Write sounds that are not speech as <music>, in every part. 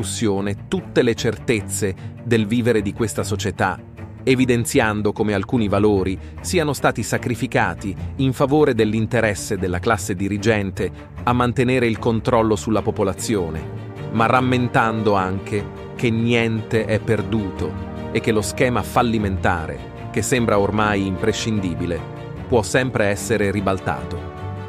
discussione tutte le certezze del vivere di questa società, evidenziando come alcuni valori siano stati sacrificati in favore dell'interesse della classe dirigente a mantenere il controllo sulla popolazione, ma rammentando anche che niente è perduto e che lo schema fallimentare, che sembra ormai imprescindibile, può sempre essere ribaltato,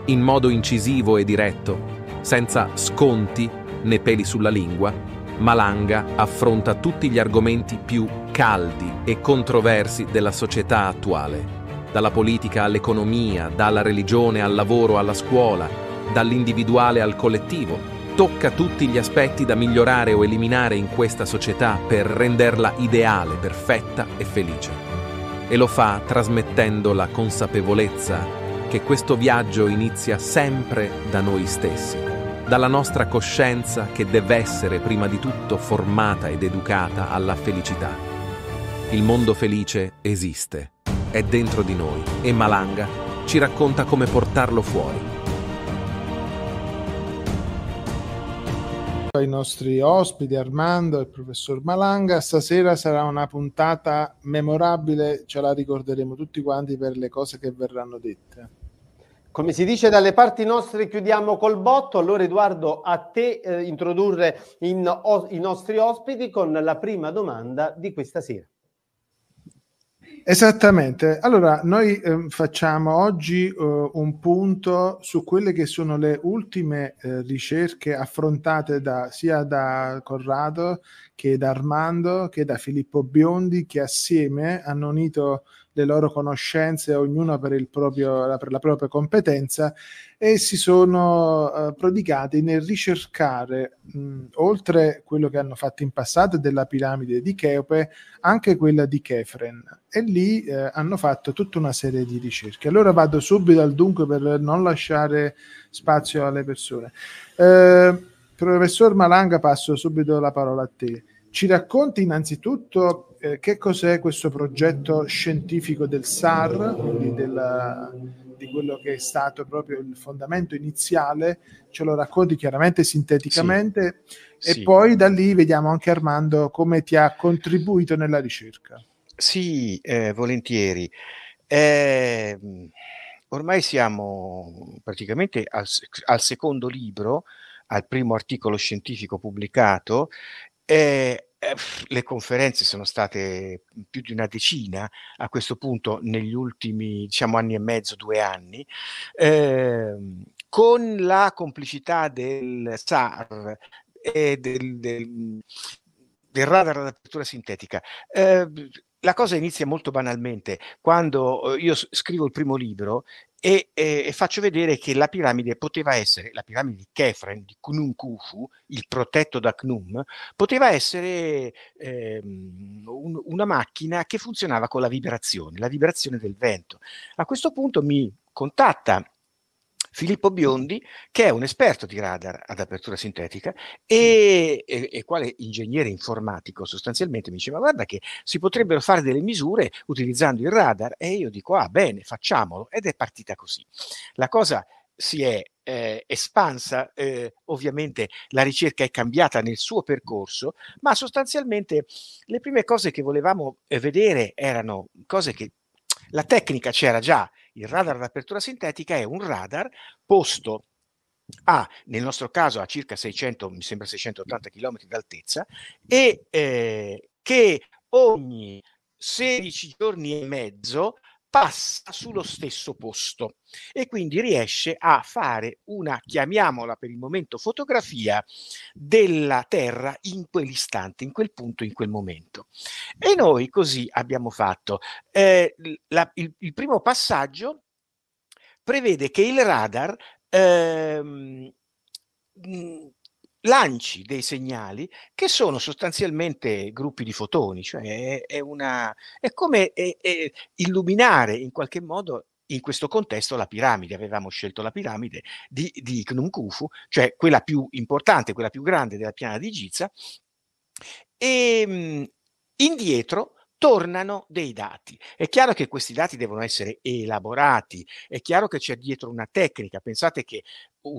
in modo incisivo e diretto, senza sconti né peli sulla lingua, Malanga affronta tutti gli argomenti più caldi e controversi della società attuale, dalla politica all'economia, dalla religione al lavoro alla scuola, dall'individuale al collettivo. Tocca tutti gli aspetti da migliorare o eliminare in questa società per renderla ideale, perfetta e felice. E lo fa trasmettendo la consapevolezza che questo viaggio inizia sempre da noi stessi dalla nostra coscienza che deve essere prima di tutto formata ed educata alla felicità. Il mondo felice esiste, è dentro di noi e Malanga ci racconta come portarlo fuori. Ai nostri ospiti Armando e il professor Malanga, stasera sarà una puntata memorabile, ce la ricorderemo tutti quanti per le cose che verranno dette. Come si dice dalle parti nostre, chiudiamo col botto. Allora, Edoardo, a te eh, introdurre in, o, i nostri ospiti con la prima domanda di questa sera. Esattamente. Allora, noi eh, facciamo oggi eh, un punto su quelle che sono le ultime eh, ricerche affrontate da, sia da Corrado che da Armando che da Filippo Biondi, che assieme hanno unito le loro conoscenze, ognuna per, proprio, per la propria competenza, e si sono eh, prodigati nel ricercare, mh, oltre quello che hanno fatto in passato della piramide di Cheope, anche quella di Kefren. E lì eh, hanno fatto tutta una serie di ricerche. Allora vado subito al dunque per non lasciare spazio alle persone. Eh, professor Malanga, passo subito la parola a te. Ci racconti innanzitutto eh, che cos'è questo progetto scientifico del SAR, quindi della, di quello che è stato proprio il fondamento iniziale, ce lo racconti chiaramente sinteticamente sì. e sì. poi da lì vediamo anche Armando come ti ha contribuito nella ricerca. Sì, eh, volentieri. Eh, ormai siamo praticamente al, al secondo libro al primo articolo scientifico pubblicato eh, eh le conferenze sono state più di una decina a questo punto negli ultimi diciamo anni e mezzo, due anni, eh, con la complicità del SAR e del, del, del radar ad apertura sintetica. Eh, la cosa inizia molto banalmente. Quando eh, io scrivo il primo libro, e, e, e, faccio vedere che la piramide poteva essere, la piramide di Kefren, di Knum Khufu, il protetto da Knum, poteva essere eh, un, una macchina che funzionava con la vibrazione, la vibrazione del vento. A questo punto mi contatta Filippo Biondi, che è un esperto di radar ad apertura sintetica e, e, e quale ingegnere informatico sostanzialmente mi diceva guarda che si potrebbero fare delle misure utilizzando il radar e io dico ah bene facciamolo ed è partita così. La cosa si è eh, espansa, eh, ovviamente la ricerca è cambiata nel suo percorso, ma sostanzialmente le prime cose che volevamo eh, vedere erano cose che la tecnica c'era già, il radar d'apertura sintetica è un radar posto a, nel nostro caso, a circa 600, mi sembra 680 km d'altezza e eh, che ogni 16 giorni e mezzo passa sullo stesso posto e quindi riesce a fare una, chiamiamola per il momento, fotografia della Terra in quell'istante, in quel punto, in quel momento. E noi così abbiamo fatto. Eh, la, il, il, primo passaggio prevede che il radar ehm, lanci dei segnali che sono sostanzialmente gruppi di fotoni, cioè è, è, una, è come è, illuminare in qualche modo in questo contesto la piramide, avevamo scelto la piramide di, di Knum Khufu, cioè quella più importante, quella più grande della piana di Giza, e ehm, mh, indietro tornano dei dati. È chiaro che questi dati devono essere elaborati, è chiaro che c'è dietro una tecnica. Pensate che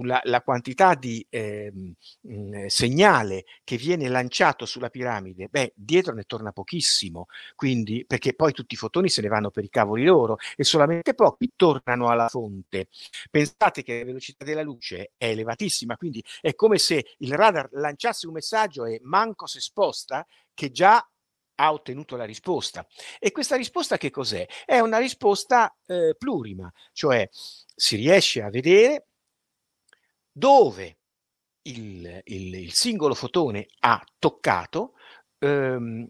la, la, quantità di eh, mh, segnale che viene lanciato sulla piramide, beh, dietro ne torna pochissimo, quindi, perché poi tutti i fotoni se ne vanno per i cavoli loro e solamente pochi tornano alla fonte. Pensate che la velocità della luce è elevatissima, quindi è come se il radar lanciasse un messaggio e manco se sposta, che già ha ottenuto la risposta. E questa risposta che cos'è? È una risposta eh, plurima, cioè si riesce a vedere dove il, il, il singolo fotone ha toccato ehm,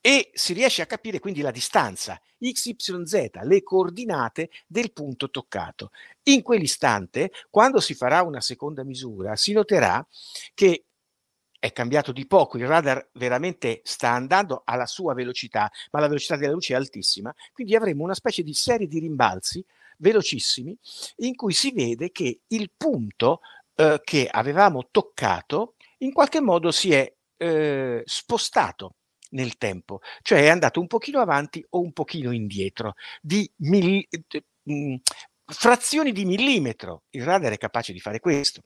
e si riesce a capire quindi la distanza x, y, z, le coordinate del punto toccato. In quell'istante, quando si farà una seconda misura, si noterà che è cambiato di poco, il radar veramente sta andando alla sua velocità, ma la velocità della luce è altissima, quindi avremo una specie di serie di rimbalzi velocissimi, in cui si vede che il punto eh, che avevamo toccato in qualche modo si è eh, spostato nel tempo, cioè è andato un pochino avanti o un pochino indietro di mil- mm, frazioni di millimetro. Il radar è capace di fare questo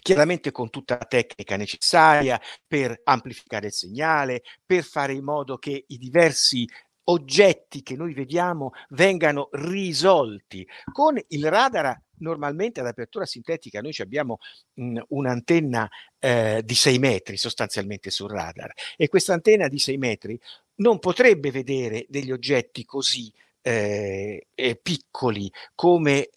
chiaramente con tutta la tecnica necessaria per amplificare il segnale, per fare in modo che i diversi oggetti che noi vediamo vengano risolti. Con il radar normalmente ad apertura sintetica noi abbiamo mh, un'antenna eh, di 6 metri sostanzialmente sul radar e questa antenna di 6 metri non potrebbe vedere degli oggetti così eh, eh, piccoli come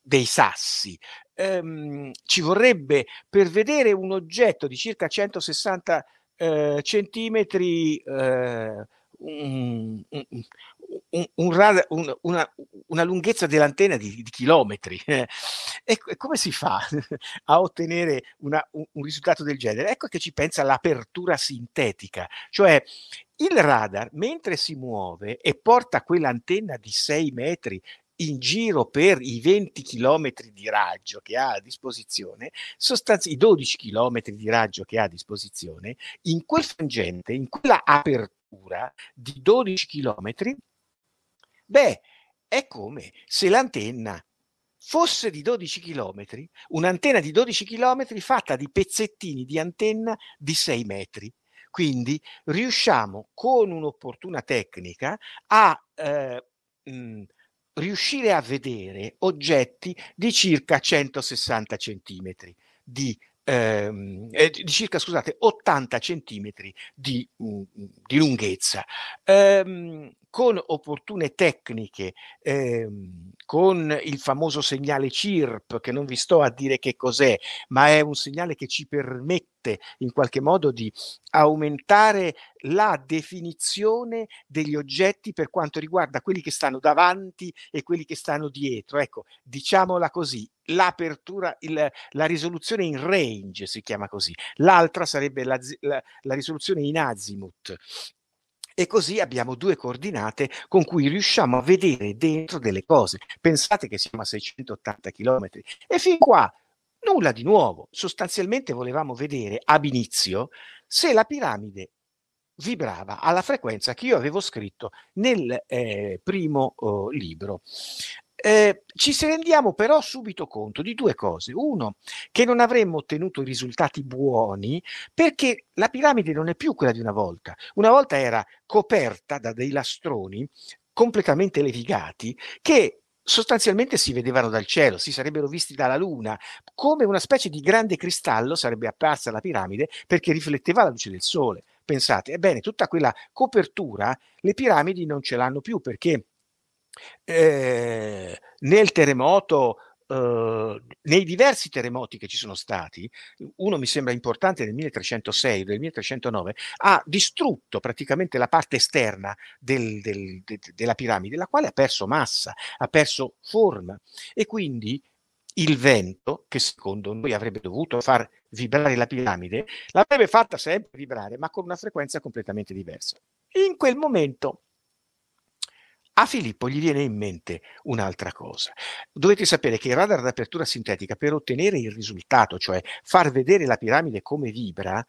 dei sassi. Ehm, ci vorrebbe per vedere un oggetto di circa 160 eh, centimetri eh, un, un, radar, una, una, lunghezza dell'antenna di, di chilometri. <laughs> Eh. E, e, come si fa <laughs> a ottenere una, un risultato del genere? Ecco che ci pensa l'apertura sintetica, cioè il radar mentre si muove e porta quell'antenna di 6 metri in giro per i 20 km di raggio che ha a disposizione, sostanzi- i 12 km di raggio che ha a disposizione, in quel frangente, in quella apertura, lungatura di 12 chilometri, beh, è come se l'antenna fosse di 12 chilometri, un'antenna di 12 chilometri fatta di pezzettini di antenna di 6 metri. Quindi riusciamo con un'opportuna tecnica a eh, mh, mm, riuscire a vedere oggetti di circa 160 centimetri di eh, di circa scusate, 80 centimetri di, mm, di lunghezza. Ehm, con opportune tecniche, ehm, con il famoso segnale CIRP, che non vi sto a dire che cos'è, ma è un segnale che ci permette in qualche modo di aumentare la definizione degli oggetti per quanto riguarda quelli che stanno davanti e quelli che stanno dietro. Ecco, diciamola così, l'apertura, il, la risoluzione in range si chiama così, l'altra sarebbe la, la, la risoluzione in azimuth e così abbiamo due coordinate con cui riusciamo a vedere dentro delle cose. Pensate che siamo a 680 km e fin qua nulla di nuovo. Sostanzialmente volevamo vedere ab inizio se la piramide vibrava alla frequenza che io avevo scritto nel eh, primo oh, libro. Eh, ci rendiamo però subito conto di due cose. Uno, che non avremmo ottenuto risultati buoni perché la piramide non è più quella di una volta. Una volta era coperta da dei lastroni completamente levigati che sostanzialmente si vedevano dal cielo, si sarebbero visti dalla luna, come una specie di grande cristallo sarebbe apparsa la piramide perché rifletteva la luce del sole. Pensate, ebbene, tutta quella copertura le piramidi non ce l'hanno più perché eh, nel terremoto, eh, nei diversi terremoti che ci sono stati, uno mi sembra importante del 1306 del 1309, ha distrutto praticamente la parte esterna del, del, de, della piramide, la quale ha perso massa, ha perso forma e quindi il vento, che secondo noi avrebbe dovuto far vibrare la piramide, l'avrebbe fatta sempre vibrare, ma con una frequenza completamente diversa. In quel momento a Filippo gli viene in mente un'altra cosa. Dovete sapere che il radar d'apertura sintetica per ottenere il risultato, cioè far vedere la piramide come vibra,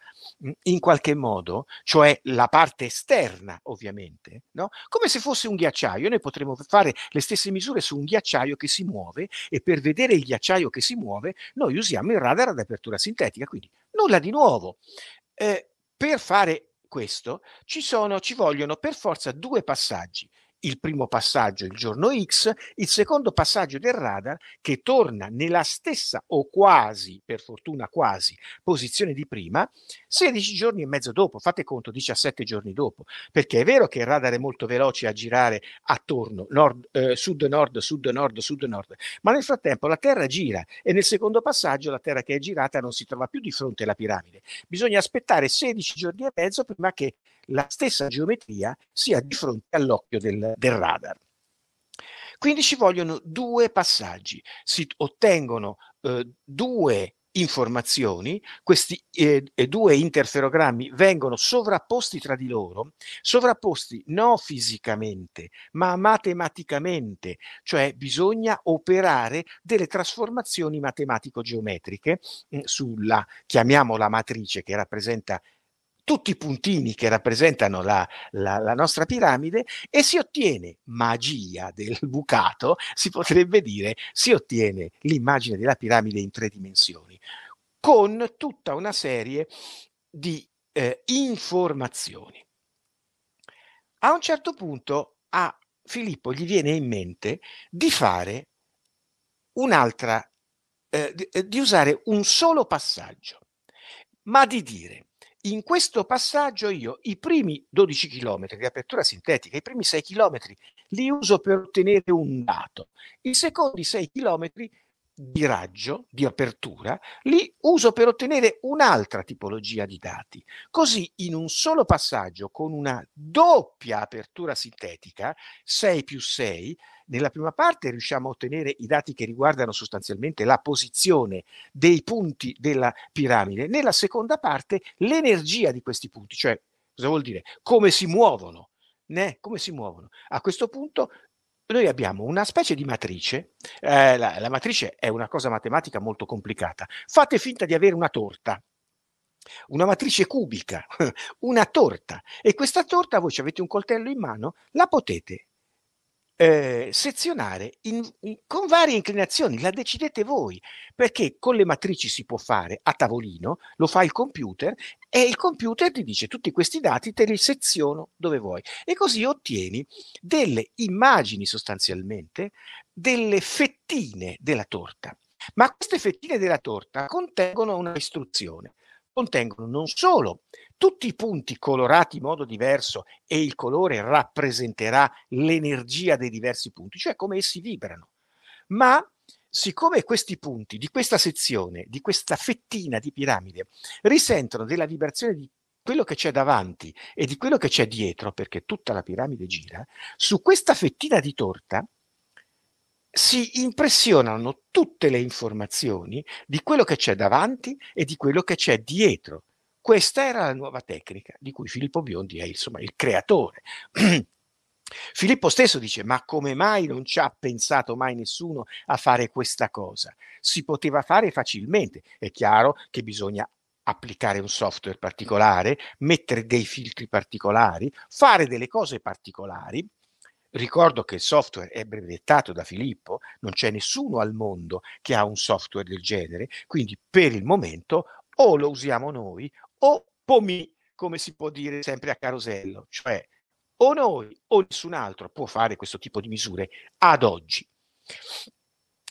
in qualche modo, cioè la parte esterna ovviamente, no? come se fosse un ghiacciaio, noi potremmo fare le stesse misure su un ghiacciaio che si muove e per vedere il ghiacciaio che si muove noi usiamo il radar d'apertura sintetica, quindi nulla di nuovo. Eh, per fare questo ci, sono, ci vogliono per forza due passaggi il primo passaggio il giorno X, il secondo passaggio del radar che torna nella stessa o quasi, per fortuna quasi, posizione di prima, 16 giorni e mezzo dopo, fate conto 17 giorni dopo, perché è vero che il radar è molto veloce a girare attorno, nord eh, sud-nord, sud-nord, sud-nord, ma nel frattempo la Terra gira e nel secondo passaggio la Terra che è girata non si trova più di fronte alla piramide. Bisogna aspettare 16 giorni e mezzo prima che la stessa geometria sia di fronte all'occhio del, del radar. Quindi ci vogliono due passaggi, si ottengono eh, due informazioni, questi eh, due interferogrammi vengono sovrapposti tra di loro, sovrapposti non fisicamente, ma matematicamente, cioè bisogna operare delle trasformazioni matematico-geometriche mm, sulla, chiamiamola matrice che rappresenta tutti i puntini che rappresentano la, la, la, nostra piramide e si ottiene magia del bucato, si potrebbe dire, si ottiene l'immagine della piramide in tre dimensioni, con tutta una serie di eh, informazioni. A un certo punto a Filippo gli viene in mente di fare un'altra, eh, di, eh, di usare un solo passaggio, ma di dire in questo passaggio io i primi 12 km di apertura sintetica, i primi 6 km li uso per ottenere un dato, i secondi 6 km di raggio, di apertura, li uso per ottenere un'altra tipologia di dati. Così in un solo passaggio con una doppia apertura sintetica, 6 più 6, nella prima parte riusciamo a ottenere i dati che riguardano sostanzialmente la posizione dei punti della piramide, nella seconda parte l'energia di questi punti, cioè cosa vuol dire? Come si muovono. Né? Come si muovono? A questo punto noi abbiamo una specie di matrice, eh, la, la matrice è una cosa matematica molto complicata, fate finta di avere una torta, una matrice cubica, <laughs> una torta, e questa torta voi ci avete un coltello in mano, la potete eh, sezionare in, in, con varie inclinazioni, la decidete voi, perché con le matrici si può fare a tavolino, lo fa il computer e il computer ti dice tutti questi dati te li seziono dove vuoi e così ottieni delle immagini sostanzialmente delle fettine della torta. Ma queste fettine della torta contengono una istruzione contengono non solo tutti i punti colorati in modo diverso e il colore rappresenterà l'energia dei diversi punti, cioè come essi vibrano, ma siccome questi punti di questa sezione, di questa fettina di piramide, risentono della vibrazione di quello che c'è davanti e di quello che c'è dietro, perché tutta la piramide gira, su questa fettina di torta si impressionano tutte le informazioni di quello che c'è davanti e di quello che c'è dietro. Questa era la nuova tecnica di cui Filippo Biondi è insomma, il creatore. <clears throat> Filippo stesso dice: Ma come mai non ci ha pensato mai nessuno a fare questa cosa? Si poteva fare facilmente. È chiaro che bisogna applicare un software particolare, mettere dei filtri particolari, fare delle cose particolari Ricordo che il software è brevettato da Filippo, non c'è nessuno al mondo che ha un software del genere, quindi per il momento o lo usiamo noi o POMI, come si può dire sempre a carosello, cioè o noi o nessun altro può fare questo tipo di misure ad oggi.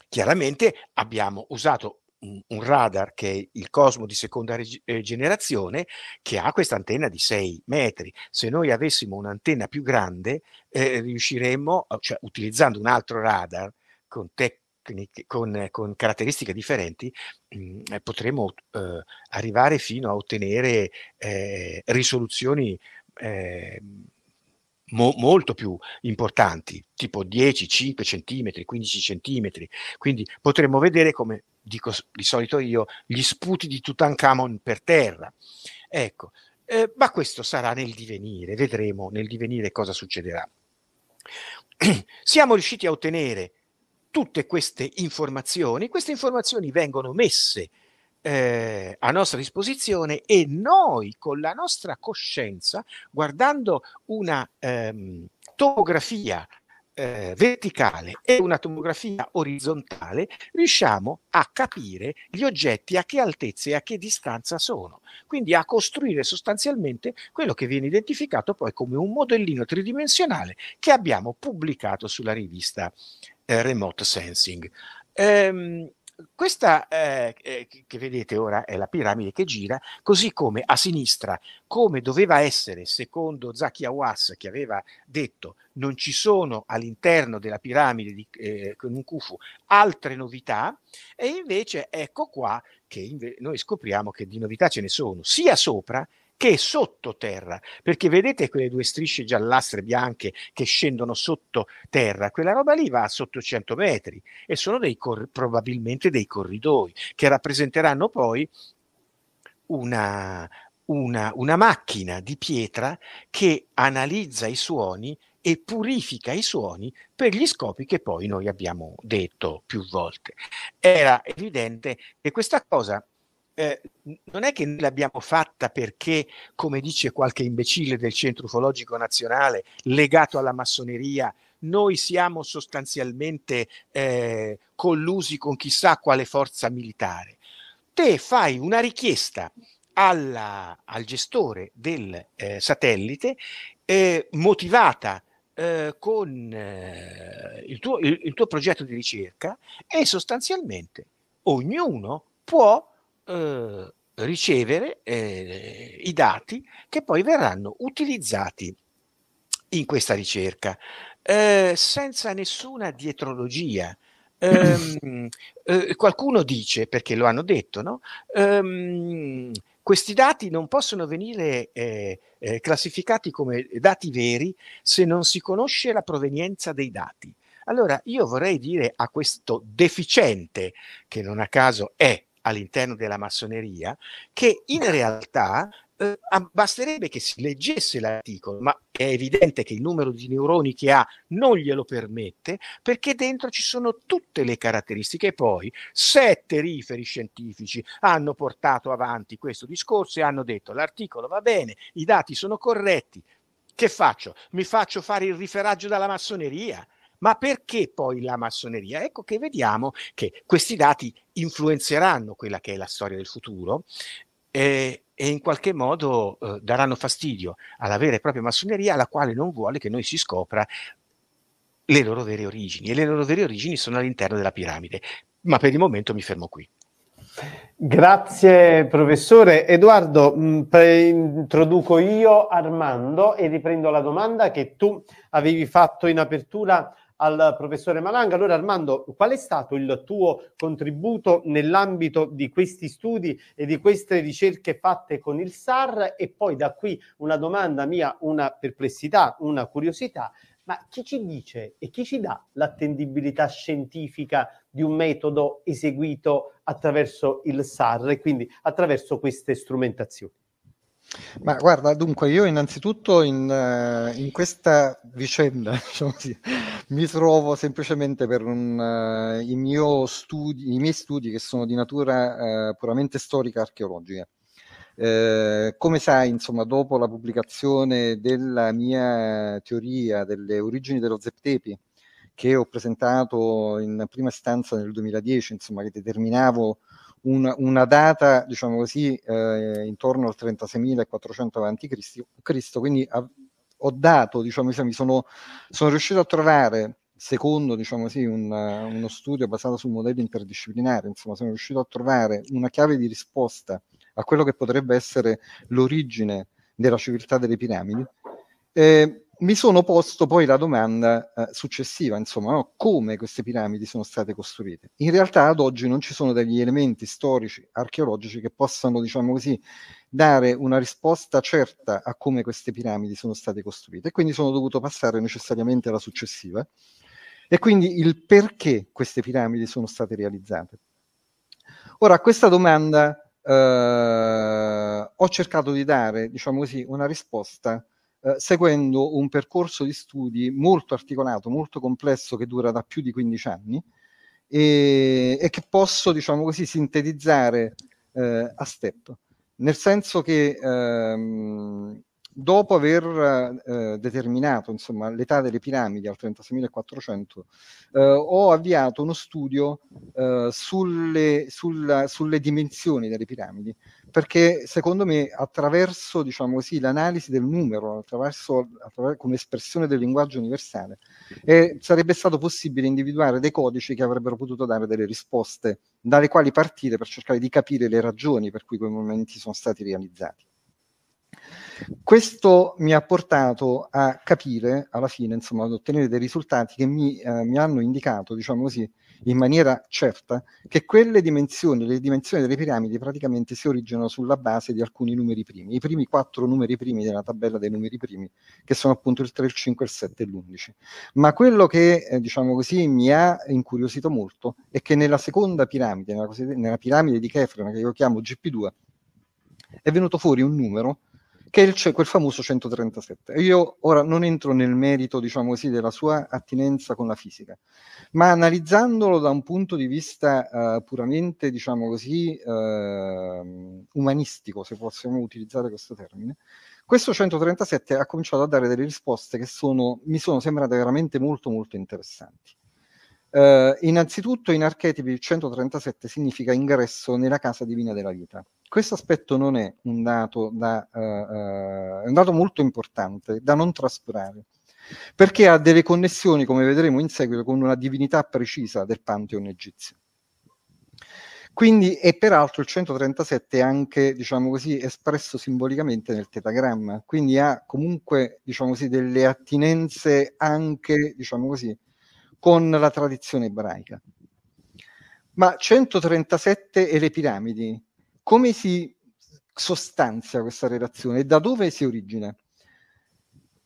Chiaramente abbiamo usato un radar che è il Cosmo di seconda eh, generazione che ha questa antenna di 6 metri. Se noi avessimo un'antenna più grande, eh, riusciremmo, cioè, utilizzando un altro radar con, tecniche, con, con caratteristiche differenti, mh, mm, eh, potremmo eh, arrivare fino a ottenere eh, risoluzioni eh, mo- molto più importanti, tipo 10, 5 centimetri, 15 centimetri. Quindi potremmo vedere, come dico di solito io, gli sputi di Tutankhamon per terra. Ecco, eh, ma questo sarà nel divenire, vedremo nel divenire cosa succederà. <clears throat> Siamo riusciti a ottenere tutte queste informazioni, queste informazioni vengono messe eh, a nostra disposizione e noi con la nostra coscienza, guardando una ehm, tomografia eh, verticale e una tomografia orizzontale, riusciamo a capire gli oggetti a che altezza e a che distanza sono, quindi a costruire sostanzialmente quello che viene identificato poi come un modellino tridimensionale che abbiamo pubblicato sulla rivista eh, Remote Sensing. Ehm, questa eh, eh che vedete ora è la piramide che gira, così come a sinistra, come doveva essere secondo Zaki Awas che aveva detto non ci sono all'interno della piramide di eh, Kufu altre novità e invece ecco qua che noi scopriamo che di novità ce ne sono sia sopra che è sottoterra, perché vedete quelle due strisce giallastre bianche che scendono sottoterra, quella roba lì va sotto 100 metri e sono dei cor- probabilmente dei corridoi che rappresenteranno poi una, una, una macchina di pietra che analizza i suoni e purifica i suoni per gli scopi che poi noi abbiamo detto più volte. Era evidente che questa cosa eh, non è che noi l'abbiamo fatta perché, come dice qualche imbecille del Centro Ufologico Nazionale, legato alla massoneria, noi siamo sostanzialmente eh, collusi con chissà quale forza militare. Te fai una richiesta alla, al gestore del eh, satellite eh, motivata eh, con eh, il tuo, il tuo progetto di ricerca e sostanzialmente ognuno può eh, ricevere eh, i dati che poi verranno utilizzati in questa ricerca, eh, senza nessuna dietrologia. Ehm, <coughs> eh, qualcuno dice, perché lo hanno detto, no? Ehm, questi dati non possono venire eh, classificati come dati veri se non si conosce la provenienza dei dati. Allora io vorrei dire a questo deficiente, che non a caso è all'interno della massoneria, che in realtà eh, basterebbe che si leggesse l'articolo, ma è evidente che il numero di neuroni che ha non glielo permette, perché dentro ci sono tutte le caratteristiche. poi sette riferi scientifici hanno portato avanti questo discorso e hanno detto l'articolo va bene, i dati sono corretti, che faccio? Mi faccio fare il riferaggio dalla massoneria? Ma perché poi la massoneria? Ecco che vediamo che questi dati influenzeranno quella che è la storia del futuro eh, e in qualche modo eh, daranno fastidio alla vera e propria massoneria, la quale non vuole che noi si scopra le loro vere origini. E le loro vere origini sono all'interno della piramide. Ma per il momento mi fermo qui. Grazie professore. Edoardo, mm, introduco io Armando e riprendo la domanda che tu avevi fatto in apertura al professore Malanga. Allora Armando, qual è stato il tuo contributo nell'ambito di questi studi e di queste ricerche fatte con il SAR? E poi da qui una domanda mia, una perplessità, una curiosità. Ma chi ci dice e chi ci dà l'attendibilità scientifica di un metodo eseguito attraverso il SAR e quindi attraverso queste strumentazioni? Ma guarda, dunque, io innanzitutto in, eh, in questa vicenda <laughs> diciamo così, mi trovo semplicemente per un, uh, studi, i miei studi che sono di natura uh, puramente storica archeologica. Eh, come sai, insomma, dopo la pubblicazione della mia teoria delle origini dello Zeptepi, che ho presentato in prima istanza nel 2010, insomma, che determinavo una, una data, diciamo così, eh, intorno al 36.400 a.C., quindi a, ho dato, diciamo, mi sono, sono riuscito a trovare secondo diciamo così, un, uno studio basato su modelli interdisciplinari, insomma, sono riuscito a trovare una chiave di risposta a quello che potrebbe essere l'origine della civiltà delle piramidi. Eh, mi sono posto poi la domanda eh, successiva, insomma, no? come queste piramidi sono state costruite. In realtà ad oggi non ci sono degli elementi storici, archeologici che possano, diciamo così, dare una risposta certa a come queste piramidi sono state costruite. E quindi sono dovuto passare necessariamente alla successiva. E quindi il perché queste piramidi sono state realizzate. Ora, a questa domanda eh, ho cercato di dare, diciamo così, una risposta eh, seguendo un percorso di studi molto articolato, molto complesso che dura da più di 15 anni e, e che posso, diciamo così, sintetizzare eh, a step. Nel senso che ehm, dopo aver eh, determinato insomma, l'età delle piramidi al 36.400, eh, ho avviato uno studio eh, sulle, sulla, sulle, dimensioni delle piramidi, perché secondo me attraverso diciamo così, l'analisi del numero, attraverso, attraverso, come espressione del linguaggio universale, eh, sarebbe stato possibile individuare dei codici che avrebbero potuto dare delle risposte dalle quali partire per cercare di capire le ragioni per cui quei momenti sono stati realizzati. Questo mi ha portato a capire alla fine, insomma, ad ottenere dei risultati che mi, eh, mi hanno indicato, diciamo così, in maniera certa che quelle dimensioni, le dimensioni delle piramidi praticamente si originano sulla base di alcuni numeri primi, i primi quattro numeri primi della tabella dei numeri primi, che sono appunto il 3, il 5, il 7 e l'11. Ma quello che, eh, diciamo così, mi ha incuriosito molto è che nella seconda piramide, nella, nella piramide di Kefren, che io chiamo GP2, è venuto fuori un numero che è il, quel famoso 137. Io ora non entro nel merito, diciamo così, della sua attinenza con la fisica, ma analizzandolo da un punto di vista uh, puramente, diciamo così, uh, umanistico, se possiamo utilizzare questo termine, questo 137 ha cominciato a dare delle risposte che sono, mi sono sembrate veramente molto, molto interessanti. Uh, innanzitutto in archetipi il 137 significa ingresso nella casa divina della vita questo aspetto non è un dato, da, uh, uh, è un dato molto importante da non trascurare, perché ha delle connessioni, come vedremo in seguito, con una divinità precisa del Pantheon egizio. Quindi, e peraltro il 137 è anche, diciamo così, espresso simbolicamente nel tetagramma, quindi ha comunque, diciamo così, delle attinenze anche, diciamo così, con la tradizione ebraica. Ma 137 e le piramidi, come si sostanzia questa relazione e da dove si origina.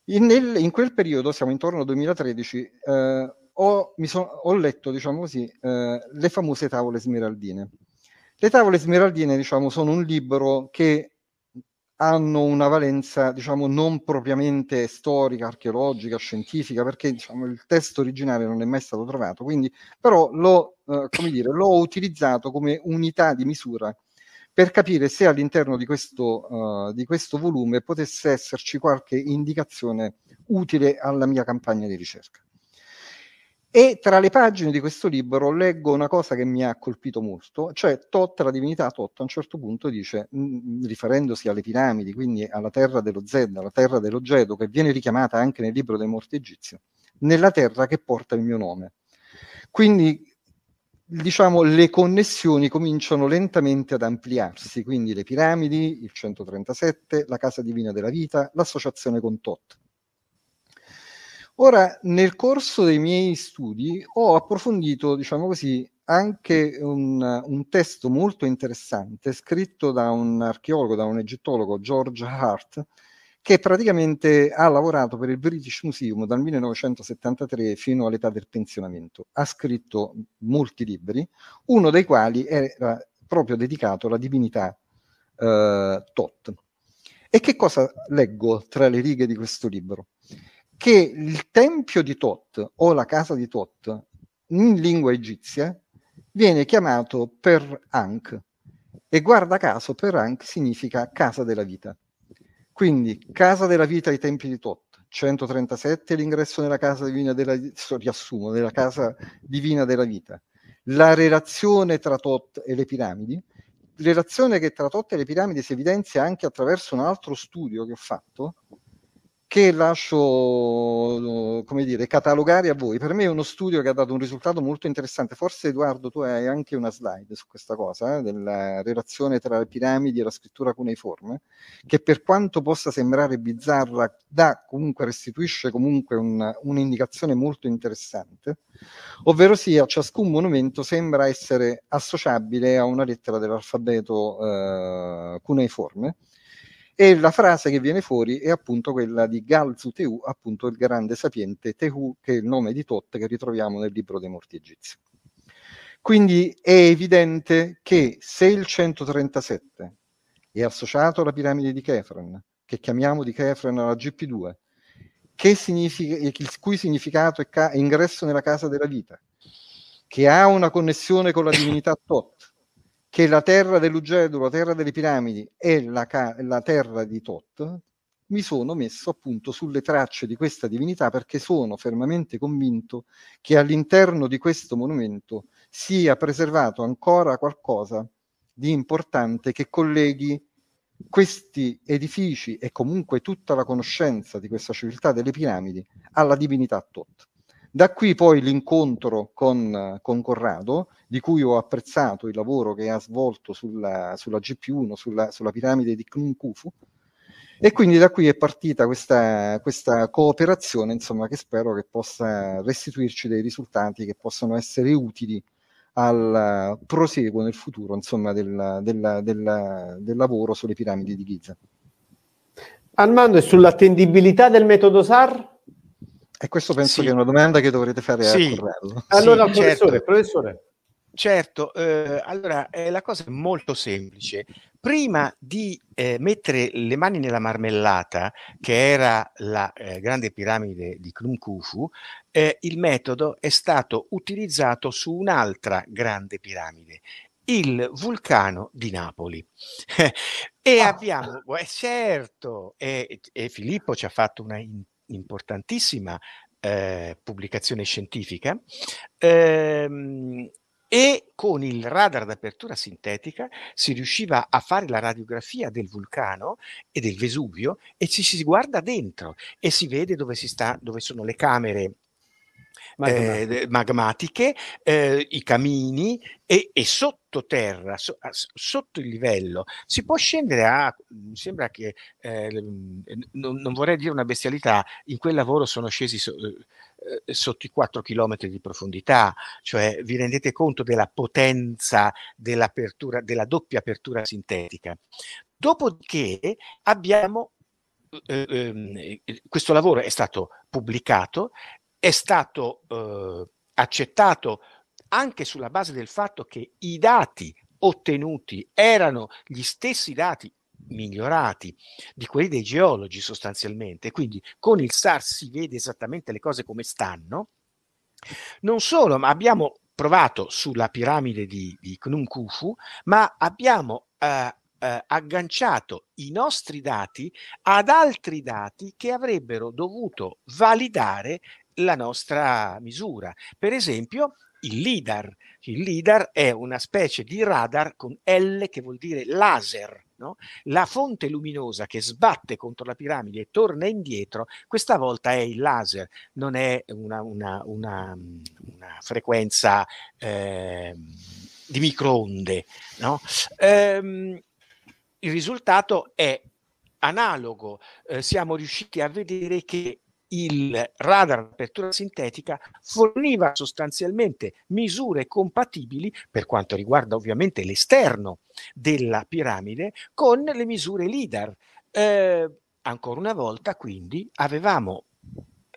In, nel, in quel periodo, siamo intorno al 2013, eh, ho, son, ho, letto, diciamo così, eh, le famose tavole smeraldine. Le tavole smeraldine, diciamo, sono un libro che hanno una valenza, diciamo, non propriamente storica, archeologica, scientifica, perché diciamo, il testo originale non è mai stato trovato, quindi però l'ho, eh, dire, l'ho utilizzato come unità di misura per capire se all'interno di questo, uh, di questo volume potesse esserci qualche indicazione utile alla mia campagna di ricerca. E tra le pagine di questo libro leggo una cosa che mi ha colpito molto, cioè Tot, la divinità Tot, a un certo punto dice, riferendosi alle piramidi, quindi alla terra dello Zed, alla terra dello Gedo, che viene richiamata anche nel libro dei morti egizi, nella terra che porta il mio nome. Quindi diciamo, le connessioni cominciano lentamente ad ampliarsi, quindi le piramidi, il 137, la casa divina della vita, l'associazione con Tot. Ora, nel corso dei miei studi ho approfondito, diciamo così, anche un, un testo molto interessante scritto da un archeologo, da un egittologo, George Hart, che praticamente ha lavorato per il British Museum dal 1973 fino all'età del pensionamento. Ha scritto molti libri, uno dei quali era proprio dedicato alla divinità eh, Tot. E che cosa leggo tra le righe di questo libro? Che il tempio di Tot o la casa di Tot in lingua egizia viene chiamato Per Ankh e guarda caso Per Ankh significa casa della vita. Quindi, Casa della Vita ai tempi di Tot, 137 l'ingresso nella casa divina della riassumo, nella casa divina della vita. La relazione tra Tot e le piramidi, relazione che tra Tot e le piramidi si evidenzia anche attraverso un altro studio che ho fatto che lascio eh, come dire, catalogare a voi. Per me è uno studio che ha dato un risultato molto interessante. Forse Edoardo tu hai anche una slide su questa cosa, eh, della relazione tra le piramidi e la scrittura cuneiforme, che per quanto possa sembrare bizzarra, dà, comunque restituisce comunque un, un'indicazione molto interessante, ovvero sia ciascun monumento sembra essere associabile a una lettera dell'alfabeto eh, cuneiforme e la frase che viene fuori è appunto quella di Galzu Teù, appunto il grande sapiente Teù, che è il nome di Tot che ritroviamo nel libro dei morti egizi. Quindi è evidente che se il 137 è associato alla piramide di Kefren, che chiamiamo di Kefren alla GP2, significa, il cui significato è, ca- è ingresso nella casa della vita, che ha una connessione con la divinità Tot, che la terra dell'Ugedo, la terra delle piramidi è la, ca- la terra di Tot, mi sono messo appunto sulle tracce di questa divinità perché sono fermamente convinto che all'interno di questo monumento sia preservato ancora qualcosa di importante che colleghi questi edifici e comunque tutta la conoscenza di questa civiltà delle piramidi alla divinità Tot. Da qui poi l'incontro con, con, Corrado, di cui ho apprezzato il lavoro che ha svolto sulla, sulla GP1, sulla, sulla, piramide di Knunkufu, e quindi da qui è partita questa, questa cooperazione, insomma, che spero che possa restituirci dei risultati che possano essere utili al proseguo nel futuro, insomma, del, del, del, del lavoro sulle piramidi di Giza. Armando, e sull'attendibilità del metodo SAR? E questo penso sì. che è una domanda che dovrete fare sì. a Corrello. Allora, sì, certo. professore, certo. professore. Certo, eh, allora eh, la cosa è molto semplice. Prima di eh, mettere le mani nella marmellata, che era la eh, grande piramide di Krumkufu, eh, il metodo è stato utilizzato su un'altra grande piramide, il vulcano di Napoli. <laughs> e ah. abbiamo, eh, certo, e, e Filippo ci ha fatto una importantissima eh, pubblicazione scientifica, ehm, e con il radar d'apertura sintetica si riusciva a fare la radiografia del vulcano e del Vesuvio e ci si guarda dentro e si vede dove, si sta, dove sono le camere eh, magmatiche, eh, i camini e, e sottoterra, so, ah, sotto il livello. Si può scendere a, mi sembra che, eh, mm, non, non, vorrei dire una bestialità, in quel lavoro sono scesi so, eh, eh, sotto i 4 km di profondità, cioè vi rendete conto della potenza dell'apertura, della doppia apertura sintetica. Dopodiché abbiamo eh, ehm, questo lavoro è stato pubblicato è stato eh, accettato anche sulla base del fatto che i dati ottenuti erano gli stessi dati migliorati di quelli dei geologi sostanzialmente, quindi con il SARS si vede esattamente le cose come stanno. Non solo, ma abbiamo provato sulla piramide di, di Knum Khufu, ma abbiamo eh, eh, agganciato i nostri dati ad altri dati che avrebbero dovuto validare la nostra misura. Per esempio, il LIDAR. Il LIDAR è una specie di radar con L che vuol dire laser. No? La fonte luminosa che sbatte contro la piramide e torna indietro, questa volta è il laser, non è una, una, una, una frequenza eh, di microonde. No? Ehm, il risultato è analogo. Eh, siamo riusciti a vedere che il radar apertura sintetica forniva sostanzialmente misure compatibili, per quanto riguarda ovviamente l'esterno della piramide, con le misure LIDAR. Eh, ancora una volta, quindi, avevamo...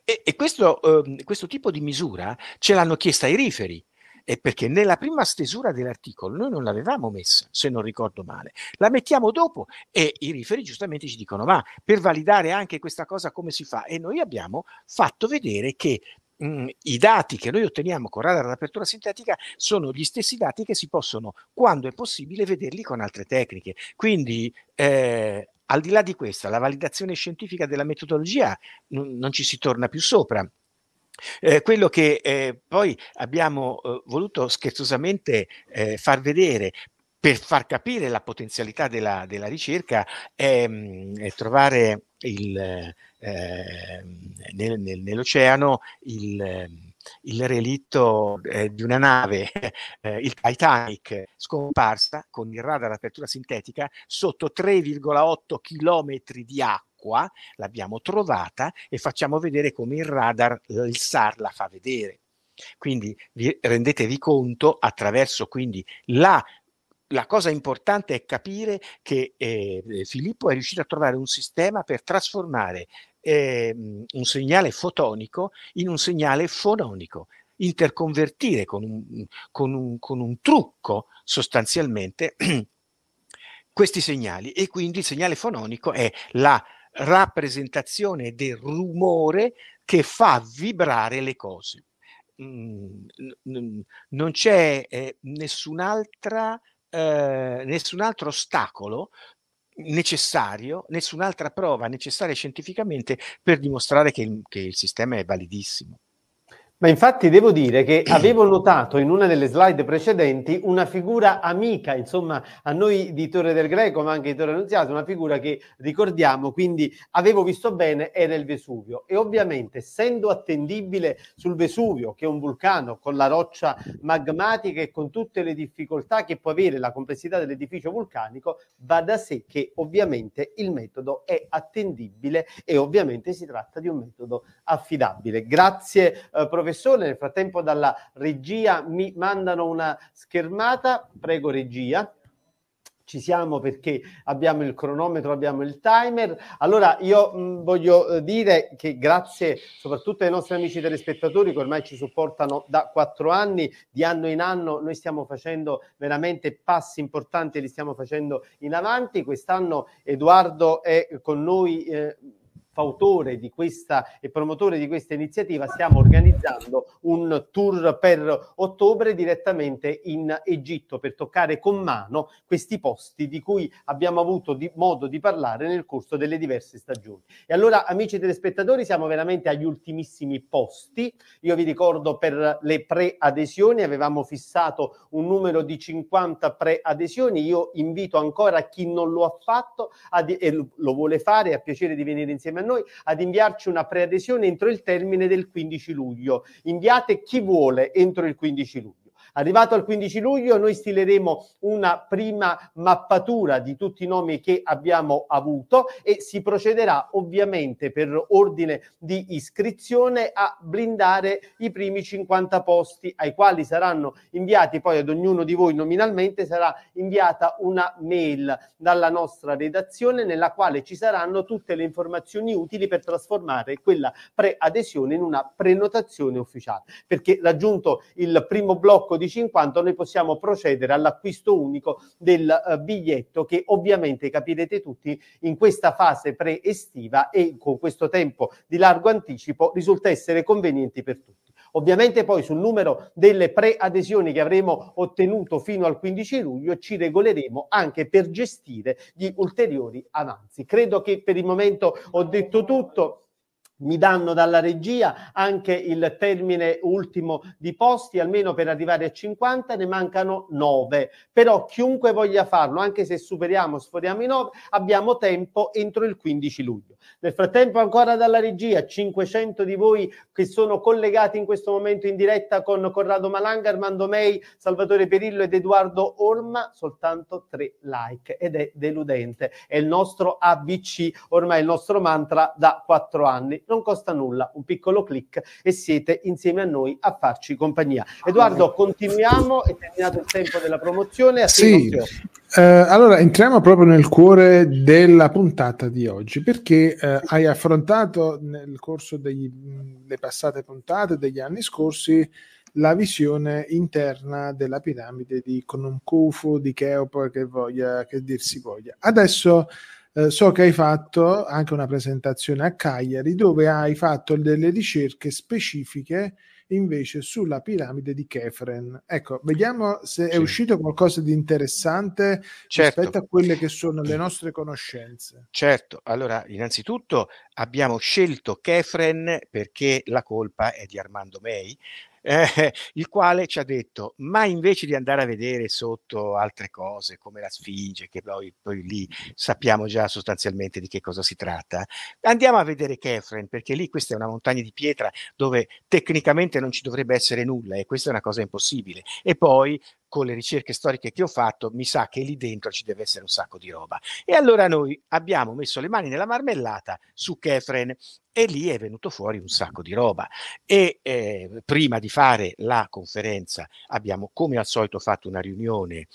E, e questo, eh, questo tipo di misura ce l'hanno chiesta i riferi è perché nella prima stesura dell'articolo noi non l'avevamo messa, se non ricordo male. La mettiamo dopo e i riferi giustamente ci dicono ma per validare anche questa cosa come si fa? E noi abbiamo fatto vedere che mh, mm, i dati che noi otteniamo con radar d'apertura sintetica sono gli stessi dati che si possono, quando è possibile, vederli con altre tecniche. Quindi eh, al di là di questa, la validazione scientifica della metodologia non ci si torna più sopra. Eh, quello che eh, poi abbiamo eh, voluto scherzosamente eh, far vedere per far capire la potenzialità della, della ricerca è, ehm, è trovare il, eh, nel, nel, nell'oceano il, il relitto eh, di una nave, <laughs> il Titanic, scomparsa con il radar apertura sintetica sotto 3,8 km di acqua qua, l'abbiamo trovata e facciamo vedere come il radar, il SAR la fa vedere. Quindi vi rendetevi conto attraverso quindi la la cosa importante è capire che eh, eh Filippo è riuscito a trovare un sistema per trasformare eh, un segnale fotonico in un segnale fononico, interconvertire con un, con un, con un trucco sostanzialmente <clears throat> questi segnali e quindi il segnale fononico è la rappresentazione del rumore che fa vibrare le cose. Mm, non c'è eh, nessun'altra, eh, nessun altro ostacolo necessario, nessun'altra prova necessaria scientificamente per dimostrare che, che il sistema è validissimo. Ma infatti devo dire che avevo notato in una delle slide precedenti una figura amica, insomma, a noi di Torre del Greco, ma anche di Torre Annunziata, una figura che ricordiamo, quindi avevo visto bene, era il Vesuvio. E ovviamente, essendo attendibile sul Vesuvio, che è un vulcano con la roccia magmatica e con tutte le difficoltà che può avere la complessità dell'edificio vulcanico, va da sé che ovviamente il metodo è attendibile e ovviamente si tratta di un metodo affidabile. Grazie, eh, professore Vessone. Nel frattempo dalla regia mi mandano una schermata. Prego regia ci siamo perché abbiamo il cronometro, abbiamo il timer. Allora io mh, voglio eh, dire che grazie soprattutto ai nostri amici telespettatori che ormai ci supportano da quattro anni, di anno in anno noi stiamo facendo veramente passi importanti, li stiamo facendo in avanti. Quest'anno Edoardo è con noi. Eh, fautore di questa e promotore di questa iniziativa, stiamo organizzando un tour per ottobre direttamente in Egitto per toccare con mano questi posti di cui abbiamo avuto di modo di parlare nel corso delle diverse stagioni. E allora, amici telespettatori, siamo veramente agli ultimissimi posti. Io vi ricordo per le preadesioni avevamo fissato un numero di 50 preadesioni. Io invito ancora chi non lo ha fatto di- e lo vuole fare, ha piacere di venire insieme a noi ad inviarci una preadesione entro il termine del 15 luglio. Inviate chi vuole entro il 15 luglio. Arrivato al 15 luglio noi stileremo una prima mappatura di tutti i nomi che abbiamo avuto e si procederà ovviamente per ordine di iscrizione a blindare i primi 50 posti ai quali saranno inviati poi ad ognuno di voi nominalmente sarà inviata una mail dalla nostra redazione nella quale ci saranno tutte le informazioni utili per trasformare quella preadesione in una prenotazione ufficiale perché raggiunto il primo blocco di 14,50 noi possiamo procedere all'acquisto unico del eh, biglietto che ovviamente capirete tutti in questa fase pre-estiva e con questo tempo di largo anticipo risulta essere conveniente per tutti. Ovviamente poi sul numero delle preadesioni che avremo ottenuto fino al 15 luglio ci regoleremo anche per gestire gli ulteriori avanzi. Credo che per il momento ho detto tutto mi danno dalla regia anche il termine ultimo di posti, almeno per arrivare a 50 ne mancano 9, però chiunque voglia farlo, anche se superiamo, sforiamo i 9, abbiamo tempo entro il 15 luglio. Nel frattempo ancora dalla regia, 500 di voi che sono collegati in questo momento in diretta con Corrado Malanga, Armando Mei, Salvatore Perillo ed Edoardo Orma, soltanto tre like ed è deludente. È il nostro ABC, ormai il nostro mantra da quattro anni non costa nulla, un piccolo clic e siete insieme a noi a farci compagnia. Ah, Edoardo, continuiamo, è terminato il tempo della promozione. A sì. Eh, allora entriamo proprio nel cuore della puntata di oggi perché eh, hai affrontato nel corso delle passate puntate degli anni scorsi la visione interna della piramide di Konon Khufu, di Cheopo che, che dir si voglia. Adesso eh, so che hai fatto anche una presentazione a Cagliari dove hai fatto delle ricerche specifiche invece sulla piramide di Kefren. Ecco, vediamo se è uscito qualcosa di interessante certo. rispetto a quelle che sono le nostre conoscenze. Certo, allora innanzitutto abbiamo scelto Kefren perché la colpa è di Armando May, eh, il quale ci ha detto, ma invece di andare a vedere sotto altre cose come la Sfinge, che poi, poi lì sappiamo già sostanzialmente di che cosa si tratta, andiamo a vedere Kefren, perché lì questa è una montagna di pietra dove tecnicamente non ci dovrebbe essere nulla e questa è una cosa impossibile. E poi con le ricerche storiche che ho fatto, mi sa che lì dentro ci deve essere un sacco di roba. E allora noi abbiamo messo le mani nella marmellata su Kefren e lì è venuto fuori un sacco di roba. E eh, prima di fare la conferenza abbiamo come al solito fatto una riunione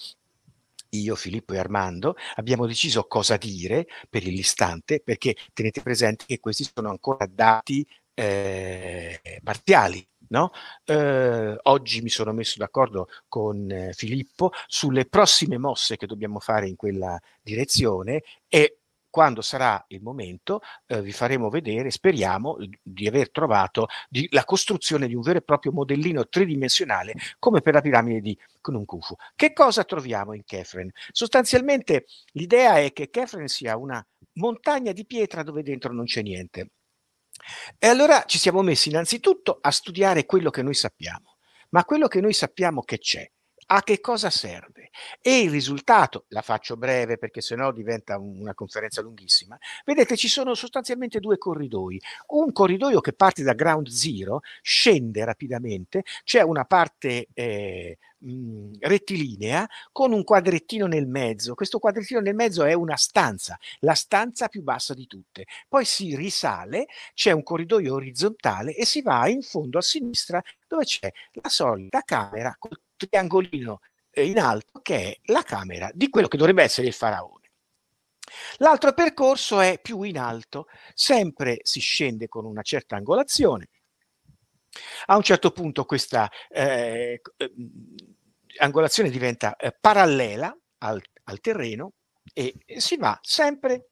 io, Filippo e Armando abbiamo deciso cosa dire per l'istante, perché tenete presente che questi sono ancora dati eh, parziali, No? Eh, oggi mi sono messo d'accordo con eh, Filippo sulle prossime mosse che dobbiamo fare in quella direzione e quando sarà il momento eh, vi faremo vedere, speriamo eh, di aver trovato di, la costruzione di un vero e proprio modellino tridimensionale come per la piramide di Knunkufu. Che cosa troviamo in Kefren? Sostanzialmente l'idea è che Kefren sia una montagna di pietra dove dentro non c'è niente e allora ci siamo messi innanzitutto a studiare quello che noi sappiamo, ma quello che noi sappiamo che c'è, a che cosa serve? E il risultato, la faccio breve perché sennò diventa una conferenza lunghissima, vedete ci sono sostanzialmente due corridoi. Un corridoio che parte da ground zero, scende rapidamente, c'è una parte eh, mh, mm, rettilinea con un quadrettino nel mezzo. Questo quadrettino nel mezzo è una stanza, la stanza più bassa di tutte. Poi si risale, c'è un corridoio orizzontale e si va in fondo a sinistra dove c'è la solita camera col triangolino eh, in alto che è la camera di quello che dovrebbe essere il faraone. L'altro percorso è più in alto, sempre si scende con una certa angolazione. A un certo punto questa eh, eh angolazione diventa eh, parallela al, al terreno e si va sempre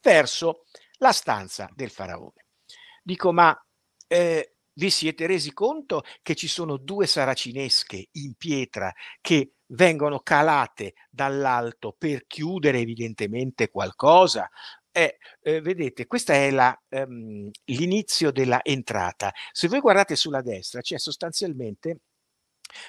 verso la stanza del faraone. Dico, ma eh, vi siete resi conto che ci sono due saracinesche in pietra che vengono calate dall'alto per chiudere evidentemente qualcosa? Eh, eh, vedete, questo è la, ehm, l'inizio della entrata. Se voi guardate sulla destra, c'è sostanzialmente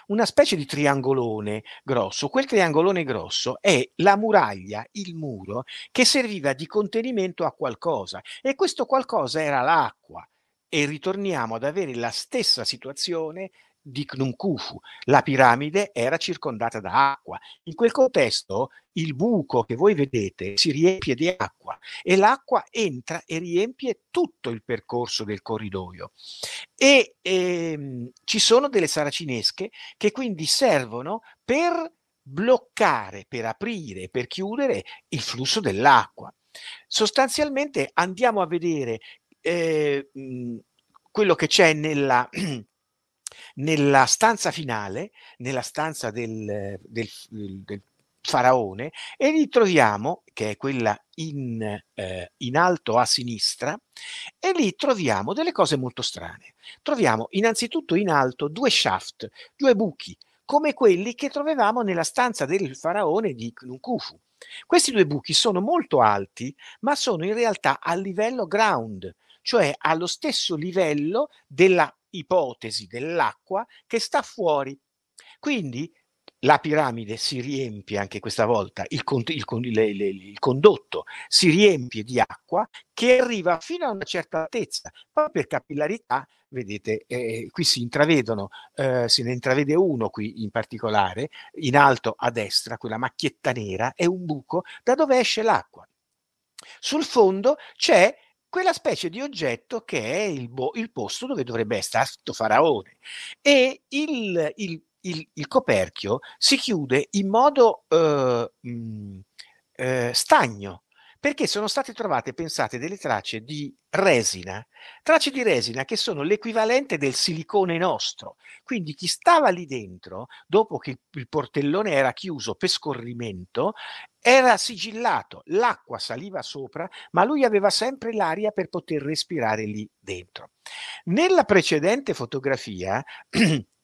una specie di triangolone grosso. Quel triangolone grosso è la muraglia, il muro che serviva di contenimento a qualcosa e questo qualcosa era l'acqua e ritorniamo ad avere la stessa situazione di Khnumkufu. La piramide era circondata da acqua. In quel contesto il buco che voi vedete si riempie di acqua e l'acqua entra e riempie tutto il percorso del corridoio. E ehm, ci sono delle saracinesche che quindi servono per bloccare, per aprire, per chiudere il flusso dell'acqua. Sostanzialmente andiamo a vedere Mhmm, quello che c'è nella, <clears throat> nella, stanza finale, nella stanza del, del, del faraone, e li troviamo, che è quella in, eh, in, alto a sinistra, e lì troviamo delle cose molto strane. Troviamo innanzitutto in alto due shaft, due buchi, come quelli che trovavamo nella stanza del faraone di Nunkufu. Questi due buchi sono molto alti, ma sono in realtà a livello ground, cioè allo stesso livello della ipotesi dell'acqua che sta fuori. Quindi la piramide si riempie anche questa volta, il, con, il, con, le, le, il, condotto si riempie di acqua che arriva fino a una certa altezza, poi per capillarità, vedete, eh, qui si intravedono, eh, se ne intravede uno qui in particolare, in alto a destra, quella macchietta nera, è un buco da dove esce l'acqua. Sul fondo c'è quella specie di oggetto che è il, bo- il posto dove dovrebbe essere stato Faraone. E il, il, il, coperchio si chiude in modo eh, mh, mm, eh, stagno, perché sono state trovate, pensate, delle tracce di resina, tracce di resina che sono l'equivalente del silicone nostro. Quindi chi stava lì dentro, dopo che il portellone era chiuso per scorrimento, era sigillato, l'acqua saliva sopra, ma lui aveva sempre l'aria per poter respirare lì dentro. Nella precedente fotografia <clears throat>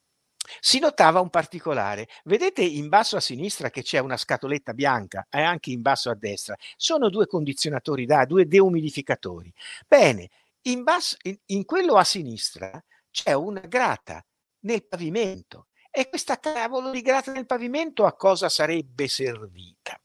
si notava un particolare. Vedete in basso a sinistra che c'è una scatoletta bianca e anche in basso a destra. Sono due condizionatori da, due deumidificatori. Bene, in, basso, in, in quello a sinistra c'è una grata nel pavimento e questa cavolo di grata nel pavimento a cosa sarebbe servita?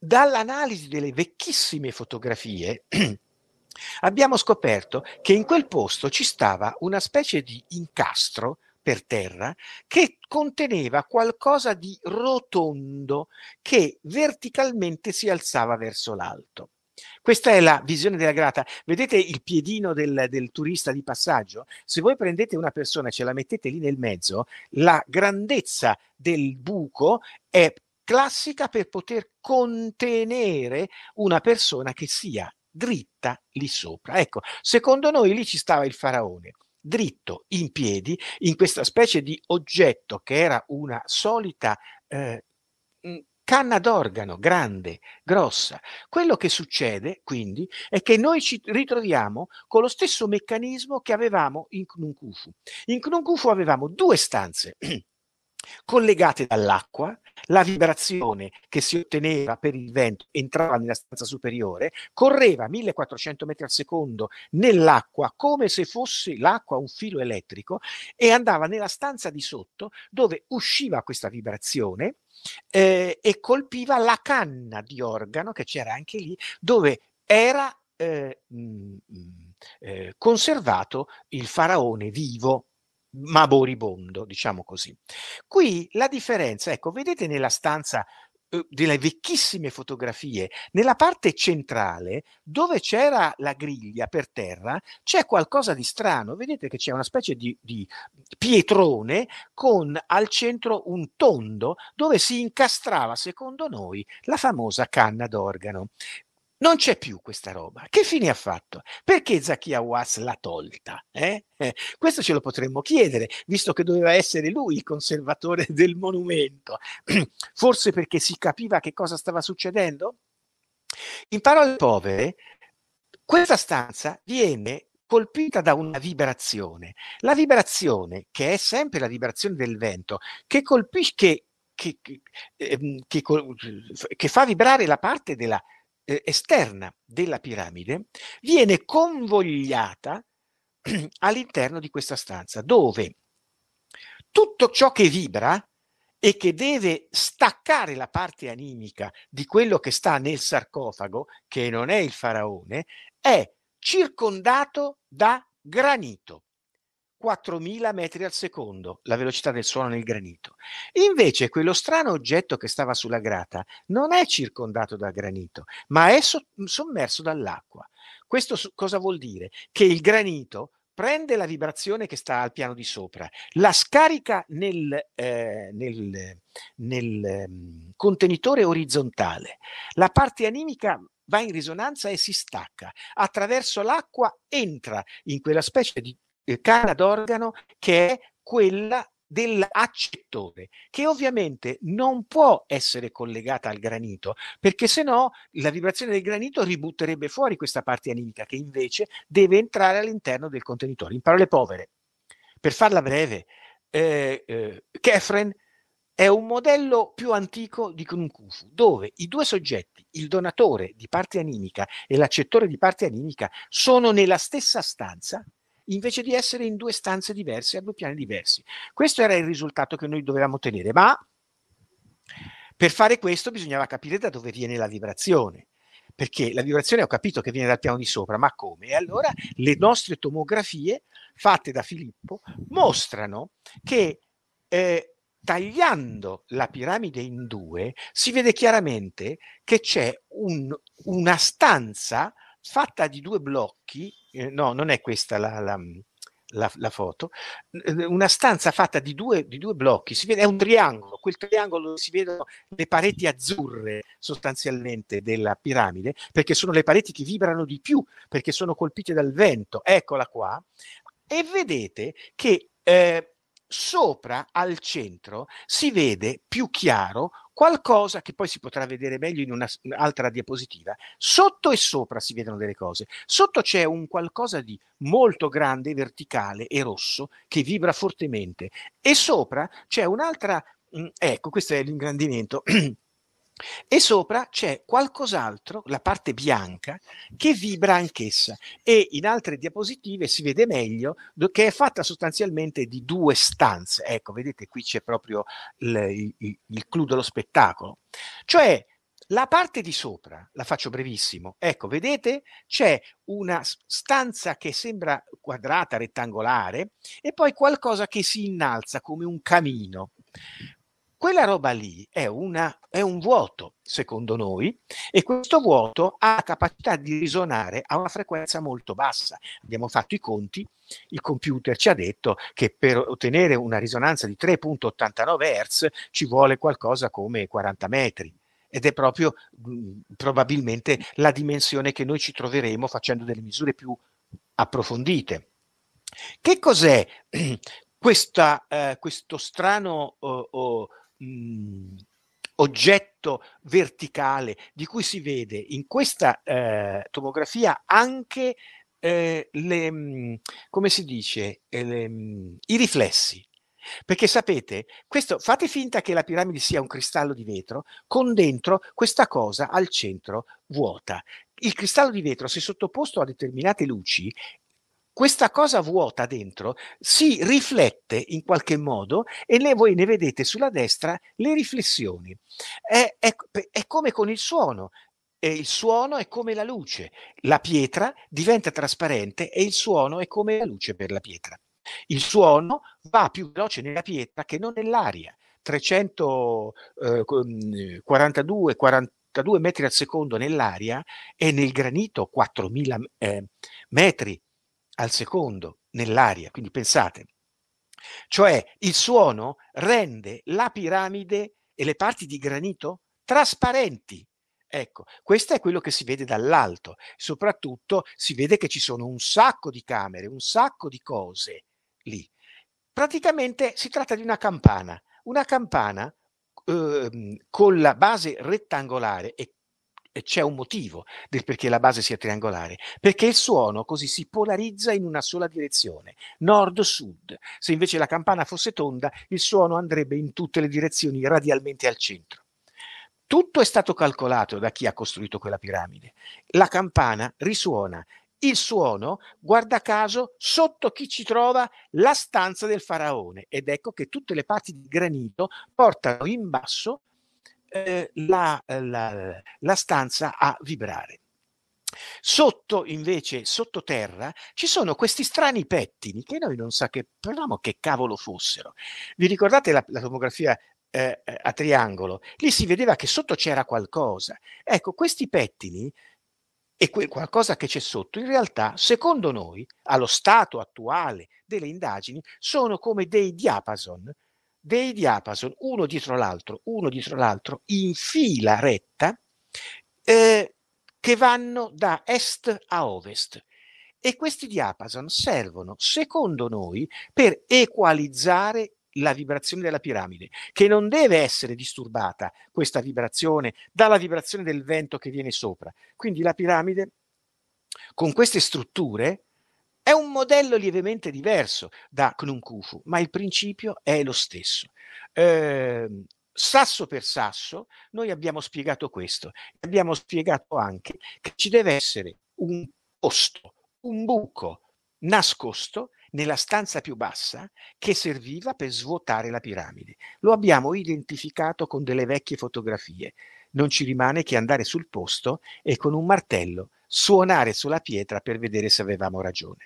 Dall'analisi delle vecchissime fotografie <clears throat> abbiamo scoperto che in quel posto ci stava una specie di incastro per terra che conteneva qualcosa di rotondo che verticalmente si alzava verso l'alto. Questa è la visione della grata. Vedete il piedino del, del, turista di passaggio? Se voi prendete una persona e ce la mettete lì nel mezzo, la grandezza del buco è classica per poter contenere una persona che sia dritta lì sopra. Ecco, secondo noi lì ci stava il faraone dritto in piedi in questa specie di oggetto che era una solita eh, mm, canna d'organo grande, grossa. Quello che succede quindi è che noi ci ritroviamo con lo stesso meccanismo che avevamo in Knunkufu. In Knunkufu avevamo due stanze. <clears throat> collegate dall'acqua, la vibrazione che si otteneva per il vento entrava nella stanza superiore, correva 1400 metri al secondo nell'acqua come se fosse l'acqua un filo elettrico e andava nella stanza di sotto dove usciva questa vibrazione eh, e colpiva la canna di organo che c'era anche lì dove era eh, mh, mm, mm, eh, conservato il faraone vivo ma boribondo, diciamo così. Qui la differenza, ecco, vedete nella stanza eh, delle vecchissime fotografie, nella parte centrale dove c'era la griglia per terra c'è qualcosa di strano, vedete che c'è una specie di, di pietrone con al centro un tondo dove si incastrava, secondo noi, la famosa canna d'organo. Non c'è più questa roba. Che fine ha fatto? Perché Zacchia Was l'ha tolta? Eh? Eh, questo ce lo potremmo chiedere, visto che doveva essere lui il conservatore <laughs> del monumento. <clears throat> Forse perché si capiva che cosa stava succedendo? In parole povere, questa stanza viene colpita da una vibrazione. La vibrazione, che è sempre la vibrazione del vento, che colpisce, che, che, ehm, che, che fa vibrare la parte della eh, esterna della piramide viene convogliata <clears throat> all'interno di questa stanza, dove tutto ciò che vibra e che deve staccare la parte animica di quello che sta nel sarcofago, che non è il faraone, è circondato da granito. 4.000 metri al secondo, la velocità del suono nel granito. Invece quello strano oggetto che stava sulla grata non è circondato da granito, ma è so- sommerso dall'acqua. Questo su- cosa vuol dire? Che il granito prende la vibrazione che sta al piano di sopra, la scarica nel, eh, nel, nel eh, contenitore orizzontale, la parte animica va in risonanza e si stacca. Attraverso l'acqua entra in quella specie di eh, canna d'organo che è quella dell'accettore, che ovviamente non può essere collegata al granito, perché se no la vibrazione del granito ributterebbe fuori questa parte animica che invece deve entrare all'interno del contenitore. In parole povere, per farla breve, eh, eh, Kefren è un modello più antico di Kunkufu, dove i due soggetti, il donatore di parte animica e l'accettore di parte animica, sono nella stessa stanza invece di essere in due stanze diverse, a due piani diversi. Questo era il risultato che noi dovevamo ottenere, ma per fare questo bisognava capire da dove viene la vibrazione perché la vibrazione ho capito che viene dal piano di sopra, ma come? E allora le nostre tomografie fatte da Filippo mostrano che eh, tagliando la piramide in due si vede chiaramente che c'è un, una stanza fatta di due blocchi eh, no, non è questa la, la, mm, la, la foto, una stanza fatta di due, di due, blocchi, si vede, è un triangolo, quel triangolo si vedono le pareti azzurre sostanzialmente della piramide, perché sono le pareti che vibrano di più, perché sono colpite dal vento, eccola qua, e vedete che... Eh, sopra al centro si vede più chiaro qualcosa che poi si potrà vedere meglio in un'altra diapositiva. Sotto e sopra si vedono delle cose. Sotto c'è un qualcosa di molto grande, verticale e rosso che vibra fortemente e sopra c'è un'altra, mm, ecco, questo è l'ingrandimento. <clears throat> e sopra c'è qualcos'altro, la parte bianca, che vibra anch'essa e in altre diapositive si vede meglio che è fatta sostanzialmente di due stanze. Ecco, vedete qui c'è proprio il, il, il clou dello spettacolo. Cioè la parte di sopra, la faccio brevissimo, ecco, vedete? C'è una stanza che sembra quadrata, rettangolare, e poi qualcosa che si innalza come un camino. Quella roba lì è, una, è un vuoto, secondo noi, e questo vuoto ha la capacità di risonare a una frequenza molto bassa. Abbiamo fatto i conti, il computer ci ha detto che per ottenere una risonanza di 3.89 Hz ci vuole qualcosa come 40 metri ed è proprio mm, probabilmente la dimensione che noi ci troveremo facendo delle misure più approfondite. Che cos'è <clears throat> questa, eh, questo strano oh, oh, mh, oggetto verticale di cui si vede in questa eh, tomografia anche eh, le, come si dice, eh, le, i riflessi. Perché sapete, questo, fate finta che la piramide sia un cristallo di vetro con dentro questa cosa al centro vuota. Il cristallo di vetro, se sottoposto a determinate luci, questa cosa vuota dentro si riflette in qualche modo e ne, voi ne vedete sulla destra le riflessioni. È, è, è come con il suono. E il suono è come la luce, la pietra diventa trasparente e il suono è come la luce per la pietra. Il suono va più veloce nella pietra che non nell'aria. 342, 42 eh, mm, metri al secondo nell'aria e nel granito 4000 eh, metri al secondo nell'aria. Quindi pensate, cioè il suono rende la piramide e le parti di granito trasparenti. Ecco, questo è quello che si vede dall'alto. Soprattutto si vede che ci sono un sacco di camere, un sacco di cose lì. Praticamente si tratta di una campana. Una campana eh, con la base rettangolare e c'è un motivo del perché la base sia triangolare, perché il suono così si polarizza in una sola direzione, nord-sud. Se invece la campana fosse tonda, il suono andrebbe in tutte le direzioni radialmente al centro. Tutto è stato calcolato da chi ha costruito quella piramide. La campana risuona il suono, guarda caso, sotto chi ci trova la stanza del faraone. Ed ecco che tutte le parti di granito portano in basso eh, la, eh, la, la stanza a vibrare. Sotto, invece, sottoterra, ci sono questi strani pettini che noi non sappiamo che cavolo fossero. Vi ricordate la, la tomografia eh, eh, a triangolo? Lì si vedeva che sotto c'era qualcosa. Ecco, questi pettini e quel qualcosa che c'è sotto, in realtà, secondo noi, allo stato attuale delle indagini, sono come dei diapason dei diapason, uno dietro l'altro, uno dietro l'altro, in fila retta, eh, che vanno da est a ovest. E questi diapason servono, secondo noi, per equalizzare la vibrazione della piramide, che non deve essere disturbata, questa vibrazione, dalla vibrazione del vento che viene sopra. Quindi la piramide, con queste strutture, è un modello lievemente diverso da Knun Khufu, ma il principio è lo stesso. Eh, sasso per sasso noi abbiamo spiegato questo, abbiamo spiegato anche che ci deve essere un posto, un buco nascosto nella stanza più bassa che serviva per svuotare la piramide. Lo abbiamo identificato con delle vecchie fotografie. Non ci rimane che andare sul posto e con un martello suonare sulla pietra per vedere se avevamo ragione.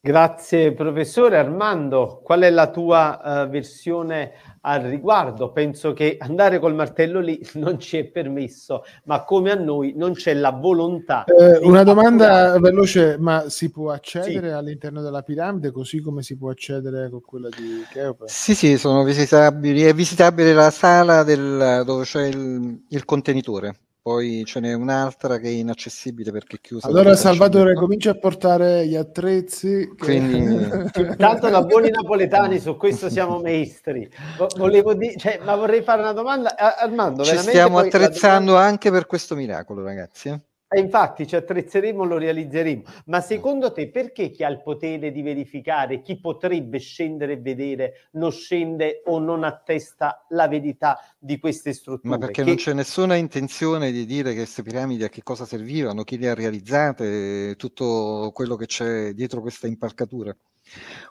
Grazie professore Armando, qual è la tua uh, versione al riguardo? Penso che andare col martello lì <laughs> non ci è permesso, ma come a noi non c'è la volontà. Eh, una domanda atturare. veloce, ma si può accedere sì. all'interno della piramide così come si può accedere con quella di Cheope? Sì, sì, sono visitabili, è visitabile la sala del, dove c'è il, il contenitore poi ce n'è un'altra che è inaccessibile perché è chiusa. Allora Salvatore comincia a portare gli attrezzi. Quindi... Che... <laughs> Tanto da buoni napoletani su questo siamo maestri. Volevo dire, cioè, ma vorrei fare una domanda. Armando, Ci stiamo attrezzando domanda... anche per questo miracolo ragazzi. Eh? E infatti ci attrezzeremo, lo realizzeremo. Ma secondo te perché chi ha il potere di verificare, chi potrebbe scendere e vedere, non scende o non attesta la verità di queste strutture? Ma perché che... non c'è nessuna intenzione di dire che queste piramidi a che cosa servivano, chi le ha realizzate, tutto quello che c'è dietro questa impalcatura.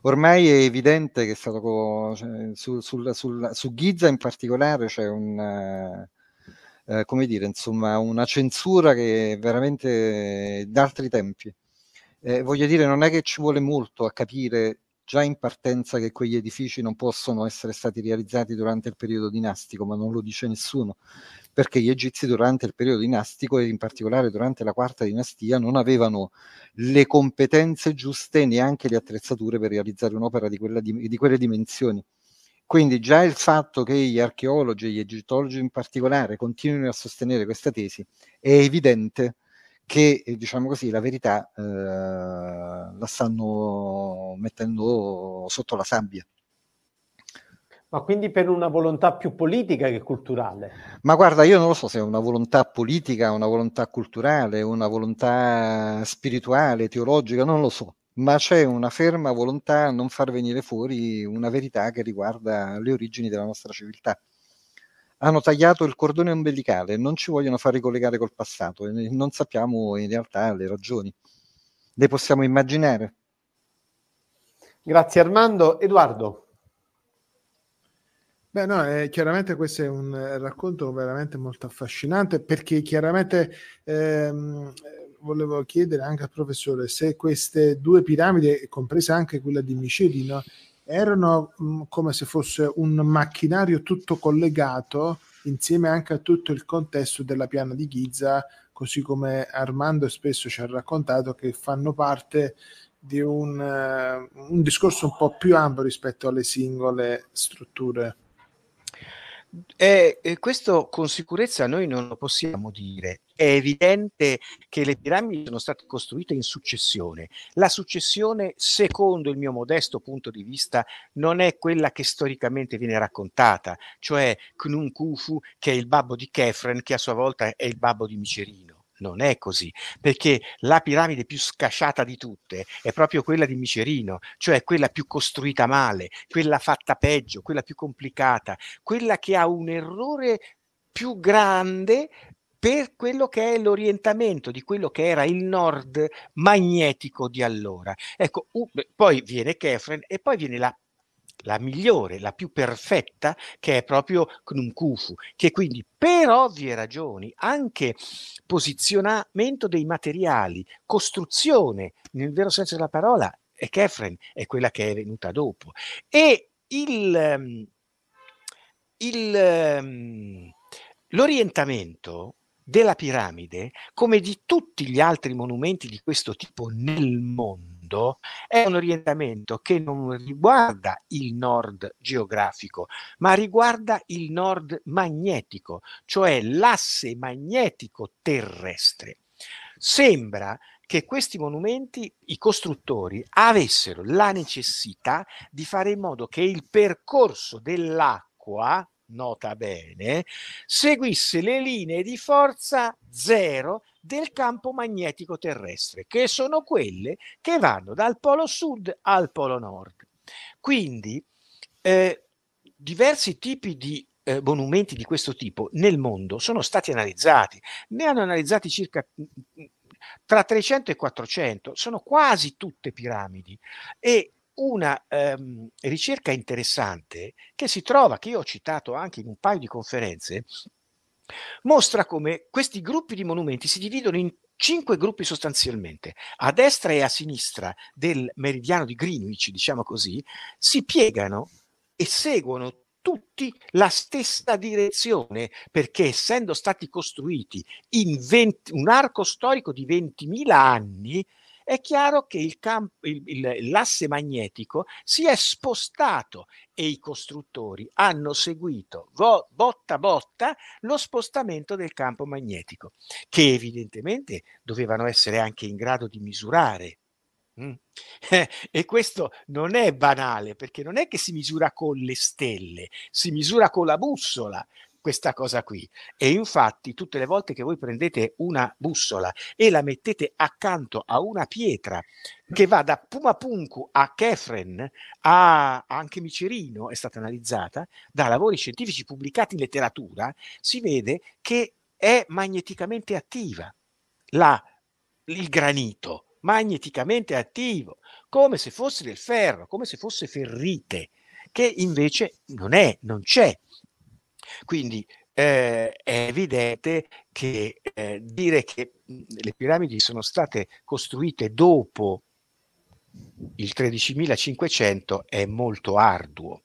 Ormai è evidente che è stato co- cioè, su, sul, sul, su Giza in particolare c'è un eh, come dire, insomma, una censura che è veramente d'altri tempi. Eh, voglio dire, non è che ci vuole molto a capire già in partenza che quegli edifici non possono essere stati realizzati durante il periodo dinastico, ma non lo dice nessuno, perché gli egizi durante il periodo dinastico e in particolare durante la quarta dinastia non avevano le competenze giuste neanche le attrezzature per realizzare un'opera di, quella, di, di quelle dimensioni. Quindi già il fatto che gli archeologi e gli egittologi in particolare continuino a sostenere questa tesi è evidente che, eh, diciamo così, la verità eh, la stanno mettendo sotto la sabbia. Ma quindi per una volontà più politica che culturale? Ma guarda, io non lo so se è una volontà politica, una volontà culturale, una volontà spirituale, teologica, non lo so ma c'è una ferma volontà a non far venire fuori una verità che riguarda le origini della nostra civiltà. Hanno tagliato il cordone ombelicale, non ci vogliono far ricollegare col passato e non sappiamo in realtà le ragioni. Le possiamo immaginare. Grazie Armando. Edoardo. Beh, no, eh, chiaramente questo è un eh, racconto veramente molto affascinante perché chiaramente ehm, volevo chiedere anche al professore se queste due piramidi, compresa anche quella di Michelino, erano mh, mm, come se fosse un macchinario tutto collegato insieme anche a tutto il contesto della piana di Giza, così come Armando spesso ci ha raccontato che fanno parte di un, uh, un discorso un po' più ampio rispetto alle singole strutture. E, eh, e eh, questo con sicurezza noi non lo possiamo dire è evidente che le piramidi sono state costruite in successione. La successione, secondo il mio modesto punto di vista, non è quella che storicamente viene raccontata, cioè Knun Khufu che è il babbo di Kefren, che a sua volta è il babbo di Micerino. Non è così, perché la piramide più scasciata di tutte è proprio quella di Micerino, cioè quella più costruita male, quella fatta peggio, quella più complicata, quella che ha un errore più grande per quello che è l'orientamento di quello che era il nord magnetico di allora. Ecco, poi viene Kefren e poi viene la la migliore, la più perfetta, che è proprio Khufu, che quindi per ovvie ragioni, anche posizionamento dei materiali, costruzione, nel vero senso della parola, è Kefren, è quella che è venuta dopo. E il, ehm, il, ehm, l'orientamento della piramide, come di tutti gli altri monumenti di questo tipo nel mondo, è un orientamento che non riguarda il nord geografico, ma riguarda il nord magnetico, cioè l'asse magnetico terrestre. Sembra che questi monumenti, i costruttori, avessero la necessità di fare in modo che il percorso dell'acqua nota bene, seguisse le linee di forza zero del campo magnetico terrestre, che sono quelle che vanno dal polo sud al polo nord. Quindi eh, diversi tipi di eh, monumenti di questo tipo nel mondo sono stati analizzati, ne hanno analizzati circa mm, mm, tra 300 e 400, sono quasi tutte piramidi e una ehm, ricerca interessante che si trova, che io ho citato anche in un paio di conferenze, mostra come questi gruppi di monumenti si dividono in cinque gruppi sostanzialmente. A destra e a sinistra del meridiano di Greenwich, diciamo così, si piegano e seguono tutti la stessa direzione, perché essendo stati costruiti in 20, un arco storico di 20.000 anni, è chiaro che il campo, il, il, l'asse magnetico si è spostato e i costruttori hanno seguito vo, botta botta lo spostamento del campo magnetico, che evidentemente dovevano essere anche in grado di misurare mm. <laughs> e questo non è banale perché non è che si misura con le stelle, si misura con la bussola, questa cosa qui. E infatti tutte le volte che voi prendete una bussola e la mettete accanto a una pietra che va da Pumapunku a Kefren, a anche Micerino è stata analizzata, da lavori scientifici pubblicati in letteratura, si vede che è magneticamente attiva la, il granito, magneticamente attivo, come se fosse del ferro, come se fosse ferrite, che invece non è, non c'è quindi eh, è evidente che eh, dire che mhmm, le piramidi sono state costruite dopo il 13.500 è molto arduo.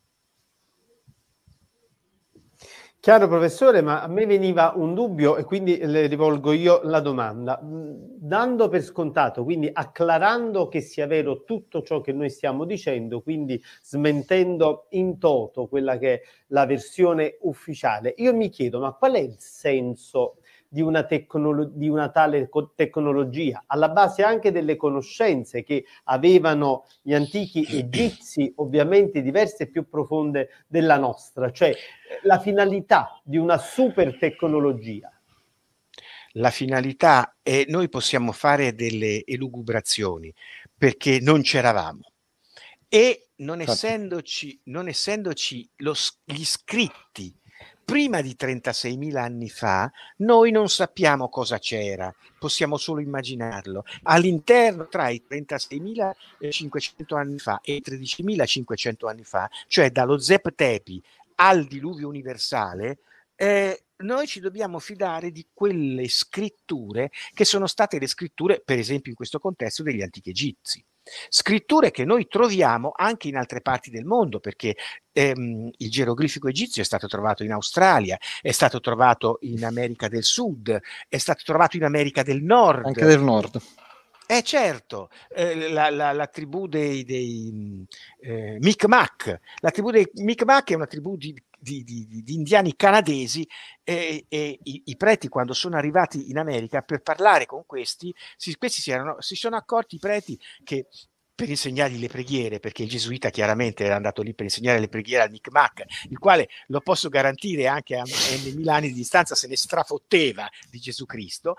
Chiaro professore, ma a me veniva un dubbio e quindi le rivolgo io la domanda. Mm, dando per scontato, quindi acclarando che sia vero tutto ciò che noi stiamo dicendo, quindi smentendo in toto quella che è la versione ufficiale, io mi chiedo ma qual è il senso di una, tecnolo- di una tale co- tecnologia, alla base anche delle conoscenze che avevano gli antichi <clears throat> egizi, ovviamente diverse e più profonde della nostra, cioè eh, la finalità di una super tecnologia la finalità è noi possiamo fare delle elugubrazioni perché non c'eravamo e non essendoci, non essendoci lo, gli scritti prima di 36.000 anni fa, noi non sappiamo cosa c'era, possiamo solo immaginarlo. All'interno tra i 36.500 anni fa e i 13.500 anni fa, cioè dallo Zep Tepi al diluvio universale, eh, noi ci dobbiamo fidare di quelle scritture che sono state le scritture, per esempio in questo contesto, degli antichi egizi. Scritture che noi troviamo anche in altre parti del mondo, perché ehm, il geroglifico egizio è stato trovato in Australia, è stato trovato in America del Sud, è stato trovato in America del Nord. Anche del Nord. Eh certo, eh, la, la, la, tribù dei, dei eh, Micmac, la tribù dei Micmac è una tribù di, di, di, di indiani canadesi e, e i, i, preti quando sono arrivati in America per parlare con questi, si, questi si, erano, si sono accorti i preti che per insegnargli le preghiere, perché il gesuita chiaramente era andato lì per insegnare le preghiere al Micmac, il quale lo posso garantire anche a N anni di distanza se ne strafotteva di Gesù Cristo,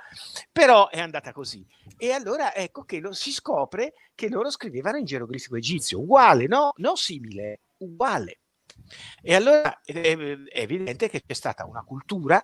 però è andata così. E allora ecco che lo, si scopre che loro scrivevano in geroglifico egizio, uguale, no? Non simile, uguale. E allora mhmm, è evidente che c'è stata una cultura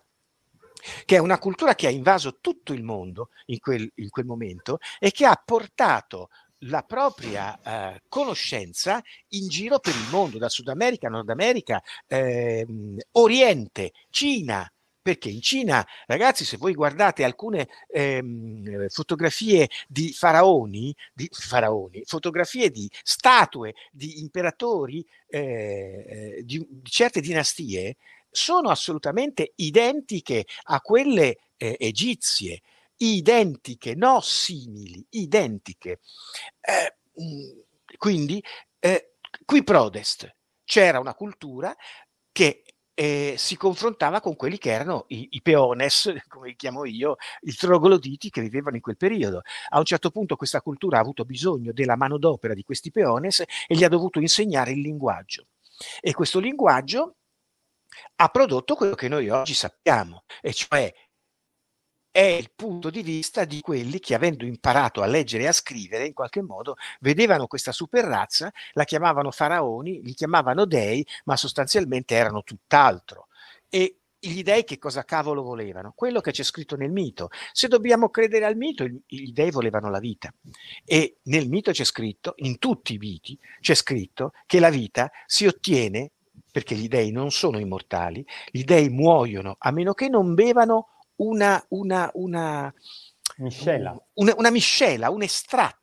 che è una cultura che ha invaso tutto il mondo in quel, in quel momento e che ha portato la propria eh, conoscenza in giro per il mondo, da Sud America, Nord America, eh, Oriente, Cina, perché in Cina, ragazzi, se voi guardate alcune ehm, fotografie di faraoni, di faraoni, fotografie di statue di imperatori eh, eh di, di certe dinastie, sono assolutamente identiche a quelle eh, egizie, identiche, no simili, identiche. Eh, mm, quindi, eh, qui prodest, c'era una cultura che eh, si confrontava con quelli che erano i, i, peones, <laughs> come li chiamo io, i trogloditi che vivevano in quel periodo. A un certo punto questa cultura ha avuto bisogno della manodopera di questi peones e gli ha dovuto insegnare il linguaggio. E questo linguaggio ha prodotto quello che noi oggi sappiamo, e cioè è il punto di vista di quelli che, avendo imparato a leggere e a scrivere, in qualche modo vedevano questa super razza, la chiamavano faraoni, li chiamavano dei, ma sostanzialmente erano tutt'altro. E gli dei che cosa cavolo volevano? Quello che c'è scritto nel mito. Se dobbiamo credere al mito, gli dei volevano la vita. E nel mito c'è scritto, in tutti i miti, c'è scritto che la vita si ottiene perché gli dei non sono immortali, gli dei muoiono a meno che non bevano una, una, una miscela, una, una miscela, un estratto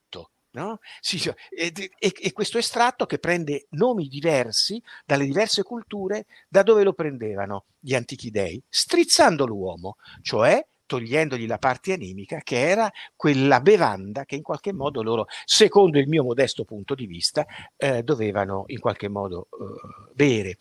No? Sì, sì. E, e, e, questo estratto che prende nomi diversi dalle diverse culture da dove lo prendevano gli antichi dei, strizzando l'uomo, cioè togliendogli la parte animica, che era quella bevanda che in qualche modo loro, secondo il mio modesto punto di vista, eh, dovevano in qualche modo eh, bere.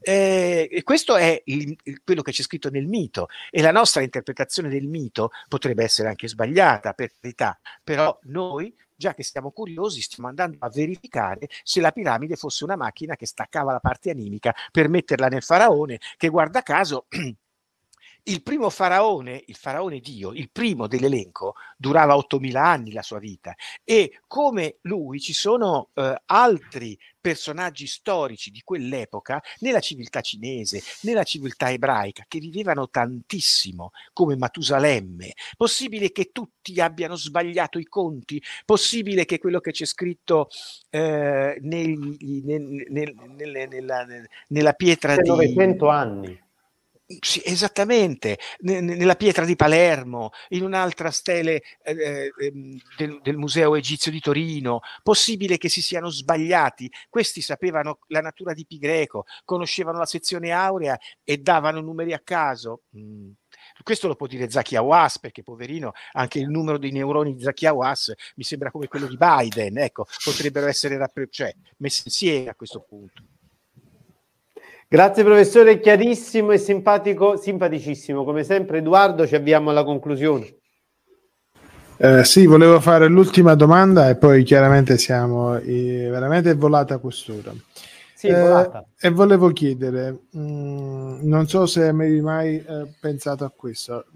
Eh, questo è il, quello che c'è scritto nel mito e la nostra interpretazione del mito potrebbe essere anche sbagliata, per verità, però noi già che siamo curiosi, stiamo andando a verificare se la piramide fosse una macchina che staccava la parte animica per metterla nel faraone, che guarda caso <clears throat> Il primo faraone, il faraone Dio, il primo dell'elenco, durava 8000 anni la sua vita e come lui ci sono eh, altri personaggi storici di quell'epoca nella civiltà cinese, nella civiltà ebraica, che vivevano tantissimo, come Matusalemme. Possibile che tutti abbiano sbagliato i conti? Possibile che quello che c'è scritto eh, negli, nel, nel, nel, nella, nella, pietra cioè, di... 900 anni sì, esattamente, nella pietra di Palermo, in un'altra stele eh, eh ehm, del, del, Museo Egizio di Torino, possibile che si siano sbagliati. Questi sapevano la natura di Pi greco, conoscevano la sezione aurea e davano numeri a caso. Mm. Questo lo può dire Zaki Awas, perché poverino, anche il numero dei neuroni di Zaki Awas mi sembra come quello di Biden, ecco, potrebbero essere rapp- cioè, messi insieme a questo punto. Grazie professore, chiarissimo e simpatico, simpaticissimo. Come sempre Edoardo, ci avviamo alla conclusione. Eh, sì, volevo fare l'ultima domanda e poi chiaramente siamo eh, veramente volata a quest'ora. Sì, volata. Eh, e volevo chiedere, mh, mm, non so se avevi mai eh, pensato a questo,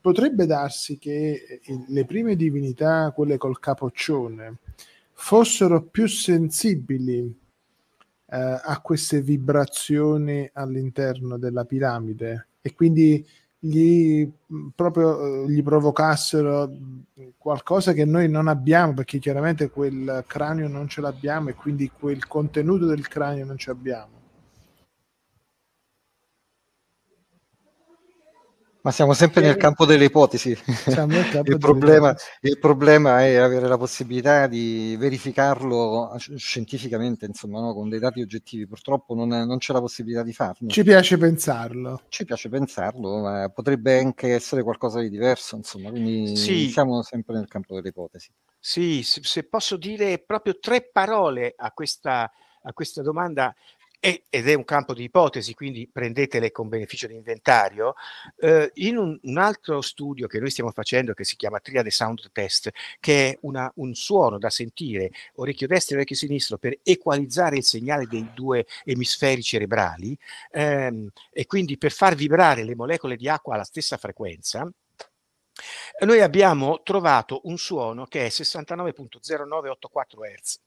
potrebbe darsi che eh, le prime divinità, quelle col capoccione, fossero più sensibili eh, ha queste vibrazioni all'interno della piramide e quindi gli, mm, proprio, eh, gli provocassero qualcosa che noi non abbiamo perché chiaramente quel cranio non ce l'abbiamo e quindi quel contenuto del cranio non ce l'abbiamo Ma siamo sempre nel eh. campo delle ipotesi. <laughs> Il problema, il, problema, è avere la possibilità di verificarlo eh, scientificamente, insomma, no? con dei dati oggettivi. Purtroppo non, è, non, c'è la possibilità di farlo. Ci piace pensarlo. Ci piace pensarlo, ma potrebbe anche essere qualcosa di diverso, insomma. Quindi sì. siamo sempre nel campo delle ipotesi. Sì, se posso dire proprio tre parole a questa, a questa domanda, e, ed è un campo di ipotesi, quindi prendetele con beneficio di inventario, eh, in un, un, altro studio che noi stiamo facendo che si chiama Triade Sound Test, che è una, un suono da sentire orecchio destro e orecchio sinistro per equalizzare il segnale dei due emisferi cerebrali ehm, e quindi per far vibrare le molecole di acqua alla stessa frequenza, noi abbiamo trovato un suono che è 69.0984 Hz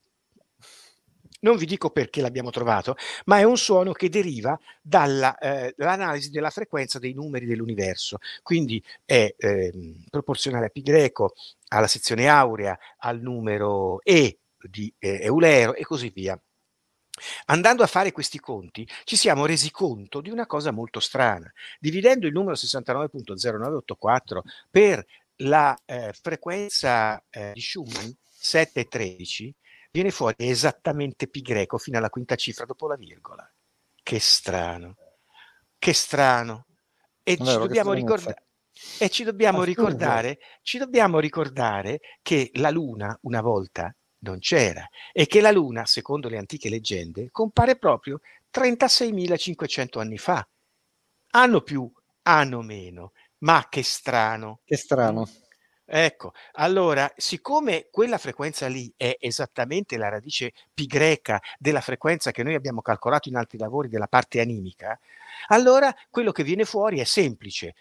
non vi dico perché l'abbiamo trovato, ma è un suono che deriva dall'analisi eh, della frequenza dei numeri dell'universo, quindi è eh, proporzionale a pi greco, alla sezione aurea, al numero E di eh, Eulero e così via. Andando a fare questi conti ci siamo resi conto di una cosa molto strana. Dividendo il numero 69.0984 per la eh, frequenza eh, di Schumann 7,13, viene fuori esattamente pi greco fino alla quinta cifra dopo la virgola. Che strano, che strano. E allora, ci dobbiamo ricordare. E ci dobbiamo, ah, ricordare, ci dobbiamo ricordare che la Luna una volta non c'era e che la Luna, secondo le antiche leggende, compare proprio 36.500 anni fa. Hanno più, hanno meno. Ma che strano. Che strano. Ecco, allora, siccome quella frequenza lì è esattamente la radice pi greca della frequenza che noi abbiamo calcolato in altri lavori della parte animica, allora quello che viene fuori è semplice.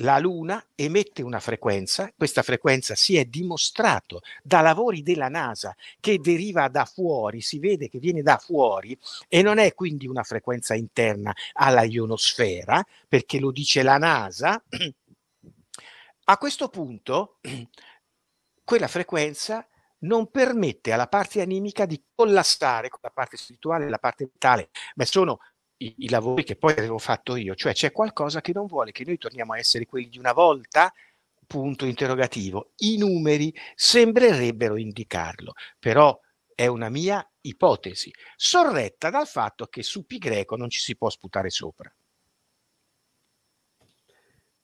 La Luna emette una frequenza, questa frequenza si è dimostrato da lavori della NASA che deriva da fuori, si vede che viene da fuori e non è quindi una frequenza interna alla ionosfera, perché lo dice la NASA. <clears throat> A questo punto <clears throat> quella frequenza non permette alla parte animica di collassare con la parte spirituale e la parte mentale, ma sono i, i, lavori che poi avevo fatto io, cioè c'è qualcosa che non vuole che noi torniamo a essere quelli di una volta, punto interrogativo. I numeri sembrerebbero indicarlo, però è una mia ipotesi, sorretta dal fatto che su pi greco non ci si può sputare sopra.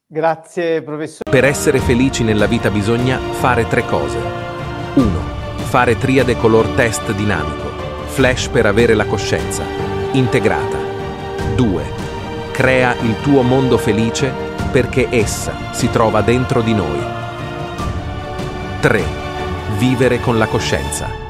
Grazie professore. Per essere felici nella vita bisogna fare tre cose. 1. Fare triade color test dinamico, flash per avere la coscienza, integrata. 2. Crea il tuo mondo felice perché essa si trova dentro di noi. 3. Vivere con la coscienza.